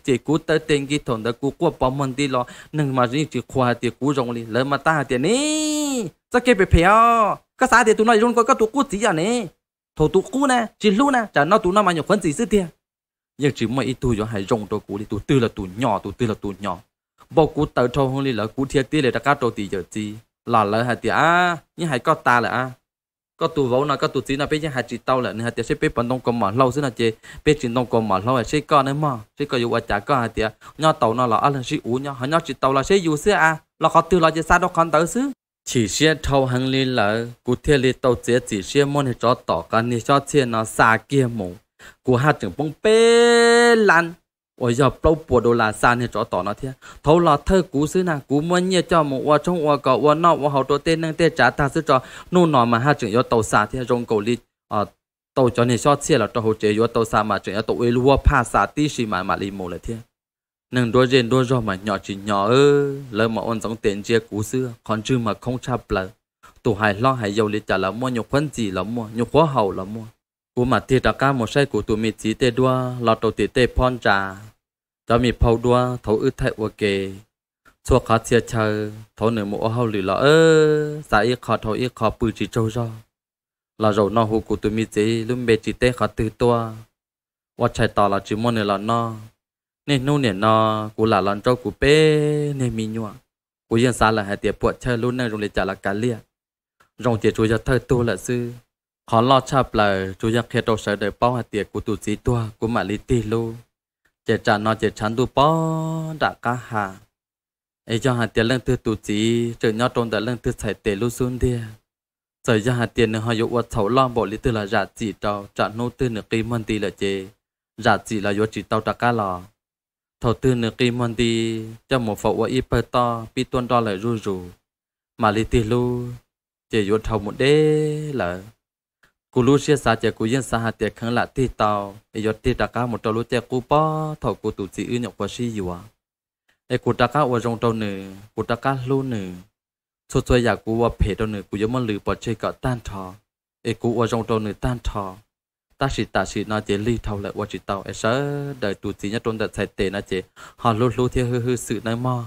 เจกูเตเต็งกี่ถนแต่กูกลัวป้อมมันดีหรอหนึ่งมาจีจีควาเตียกูจงเลยเลยมาตาเตียนี่จะเก็บไปเพียวก็สาเตียตัวน้อยรุ่นก็ตัวกูสีอย่างนี้ thổ tụ cú nè chỉ lú nè chả nó tụ nó mà nhiều phân gì sư tia nhưng chỉ mà ít tụ cho hai rồng tôi cú thì tụ tư là tụ nhỏ tụ tư là tụ nhỏ bao cú tớ thâu hông đi là cú thiệt tiệt là ta cá trâu tỷ giờ gì là lỡ hai tiệt à nhưng hai có ta là à có tụ vấu nó có tụ tí nó bây giờ hai chỉ tao là nên hai tiệt sẽ biết bận đông cầm mà lâu xí là chơi biết chỉ đông cầm mà lâu là sẽ có nữa mà sẽ có dụ ở chả có hai tiệt nhau tàu nó là ăn là sẽ uống nhau họ nhau chỉ tàu là sẽ dụ xí à là có tư là chỉ sao đó còn tới xứ chỉ xe thâu hàng lý lỡ cụ thể lý tàu chế chỉ xe môn hệ cho tỏ cả ni cho xe nó xa kia mù cụ hạ chừng bông bê lan ôi giờ bao bộ đồ là xa hệ cho tỏ nó thế thâu là thơ cú xứ nào cụ muốn nhẹ cho một qua trong qua cọ qua nọ qua hào đồ tên nâng tê trả ta xứ cho nô nọ mà hạ chừng yếu tàu xa thế rong cầu lý ờ tàu cho ni cho xe là cho hậu chế yếu tàu xa mà chừng yếu tàu ấy lúa pa xa tí xì mà mà lý mù là thế nâng đôi dền đôi do mà nhỏ chỉ nhỏ ơ lỡ mà ôn giống tiền chia cú xưa còn chưa mà không cha lỡ tụ hài lo hài dầu lì trả là mua nhục quân gì là mua nhục khó hầu là mua cú mà thiệt đã ca một say của tụi mình chỉ tê đua lọt đầu tê tê pon trà cho mình phao đua thấu ư thay ok, kề chua khó chia chờ thấu nửa mũ hậu lì lỡ ơ giả ít khó thấu ít khó bự chỉ trâu do là dầu no hù của tụi mình chỉ luôn bê chỉ tê khó từ tua và chạy tỏ là chỉ mua nửa là no nên nô nè nó cú là lon trâu cú bé nên mi nhua cú yên xa là hai tiệp bọt chơi luôn nên rồi lấy trả là cá lia rong tiệp chú cho thơ tu là sư khó lo chập là chú cho khe trâu sợ đời bao hai tiệp cú tụt gì tua cú mà lý tì lu chỉ trả nó chỉ chán tu bao đã cá hà ấy cho hai tiệp lần thứ tụt gì trở nhau trong đời lần thứ xảy tệ lu xuống đi giờ cho hai tiệp nữa họ dụ vật thấu lo bộ lý tư là giả chỉ trâu trả nô tư nữa kỳ mân tì là chế giả chỉ là do chỉ tao trả cá lò thầu tư nửa kỳ mòn đi cho một phậu và ít bờ to bị tuôn đo lại rù rù mà lì tì lu chỉ dụ thầu một đế là cú lu chia xa chỉ cú yên xa hạt tiệt khăng lại tì tàu để dụ tì đặc cá một trâu lu chỉ cú bó thầu cú tụ chỉ ư nhọc quá xí dùa để cú đặc cá ở trong trâu nửa cú đặc cá lu nửa số số nhà cú ở phe trâu nửa cú giống mòn lử bỏ chơi cả tan thò để cú ở trong trâu nửa tan thò ta chỉ ta chỉ nói chỉ li thâu lại qua chỉ tàu ấy sợ đời tụt gì nhất trong đợt thầy tệ nói chỉ họ lôi lôi theo hư hư sự nói mò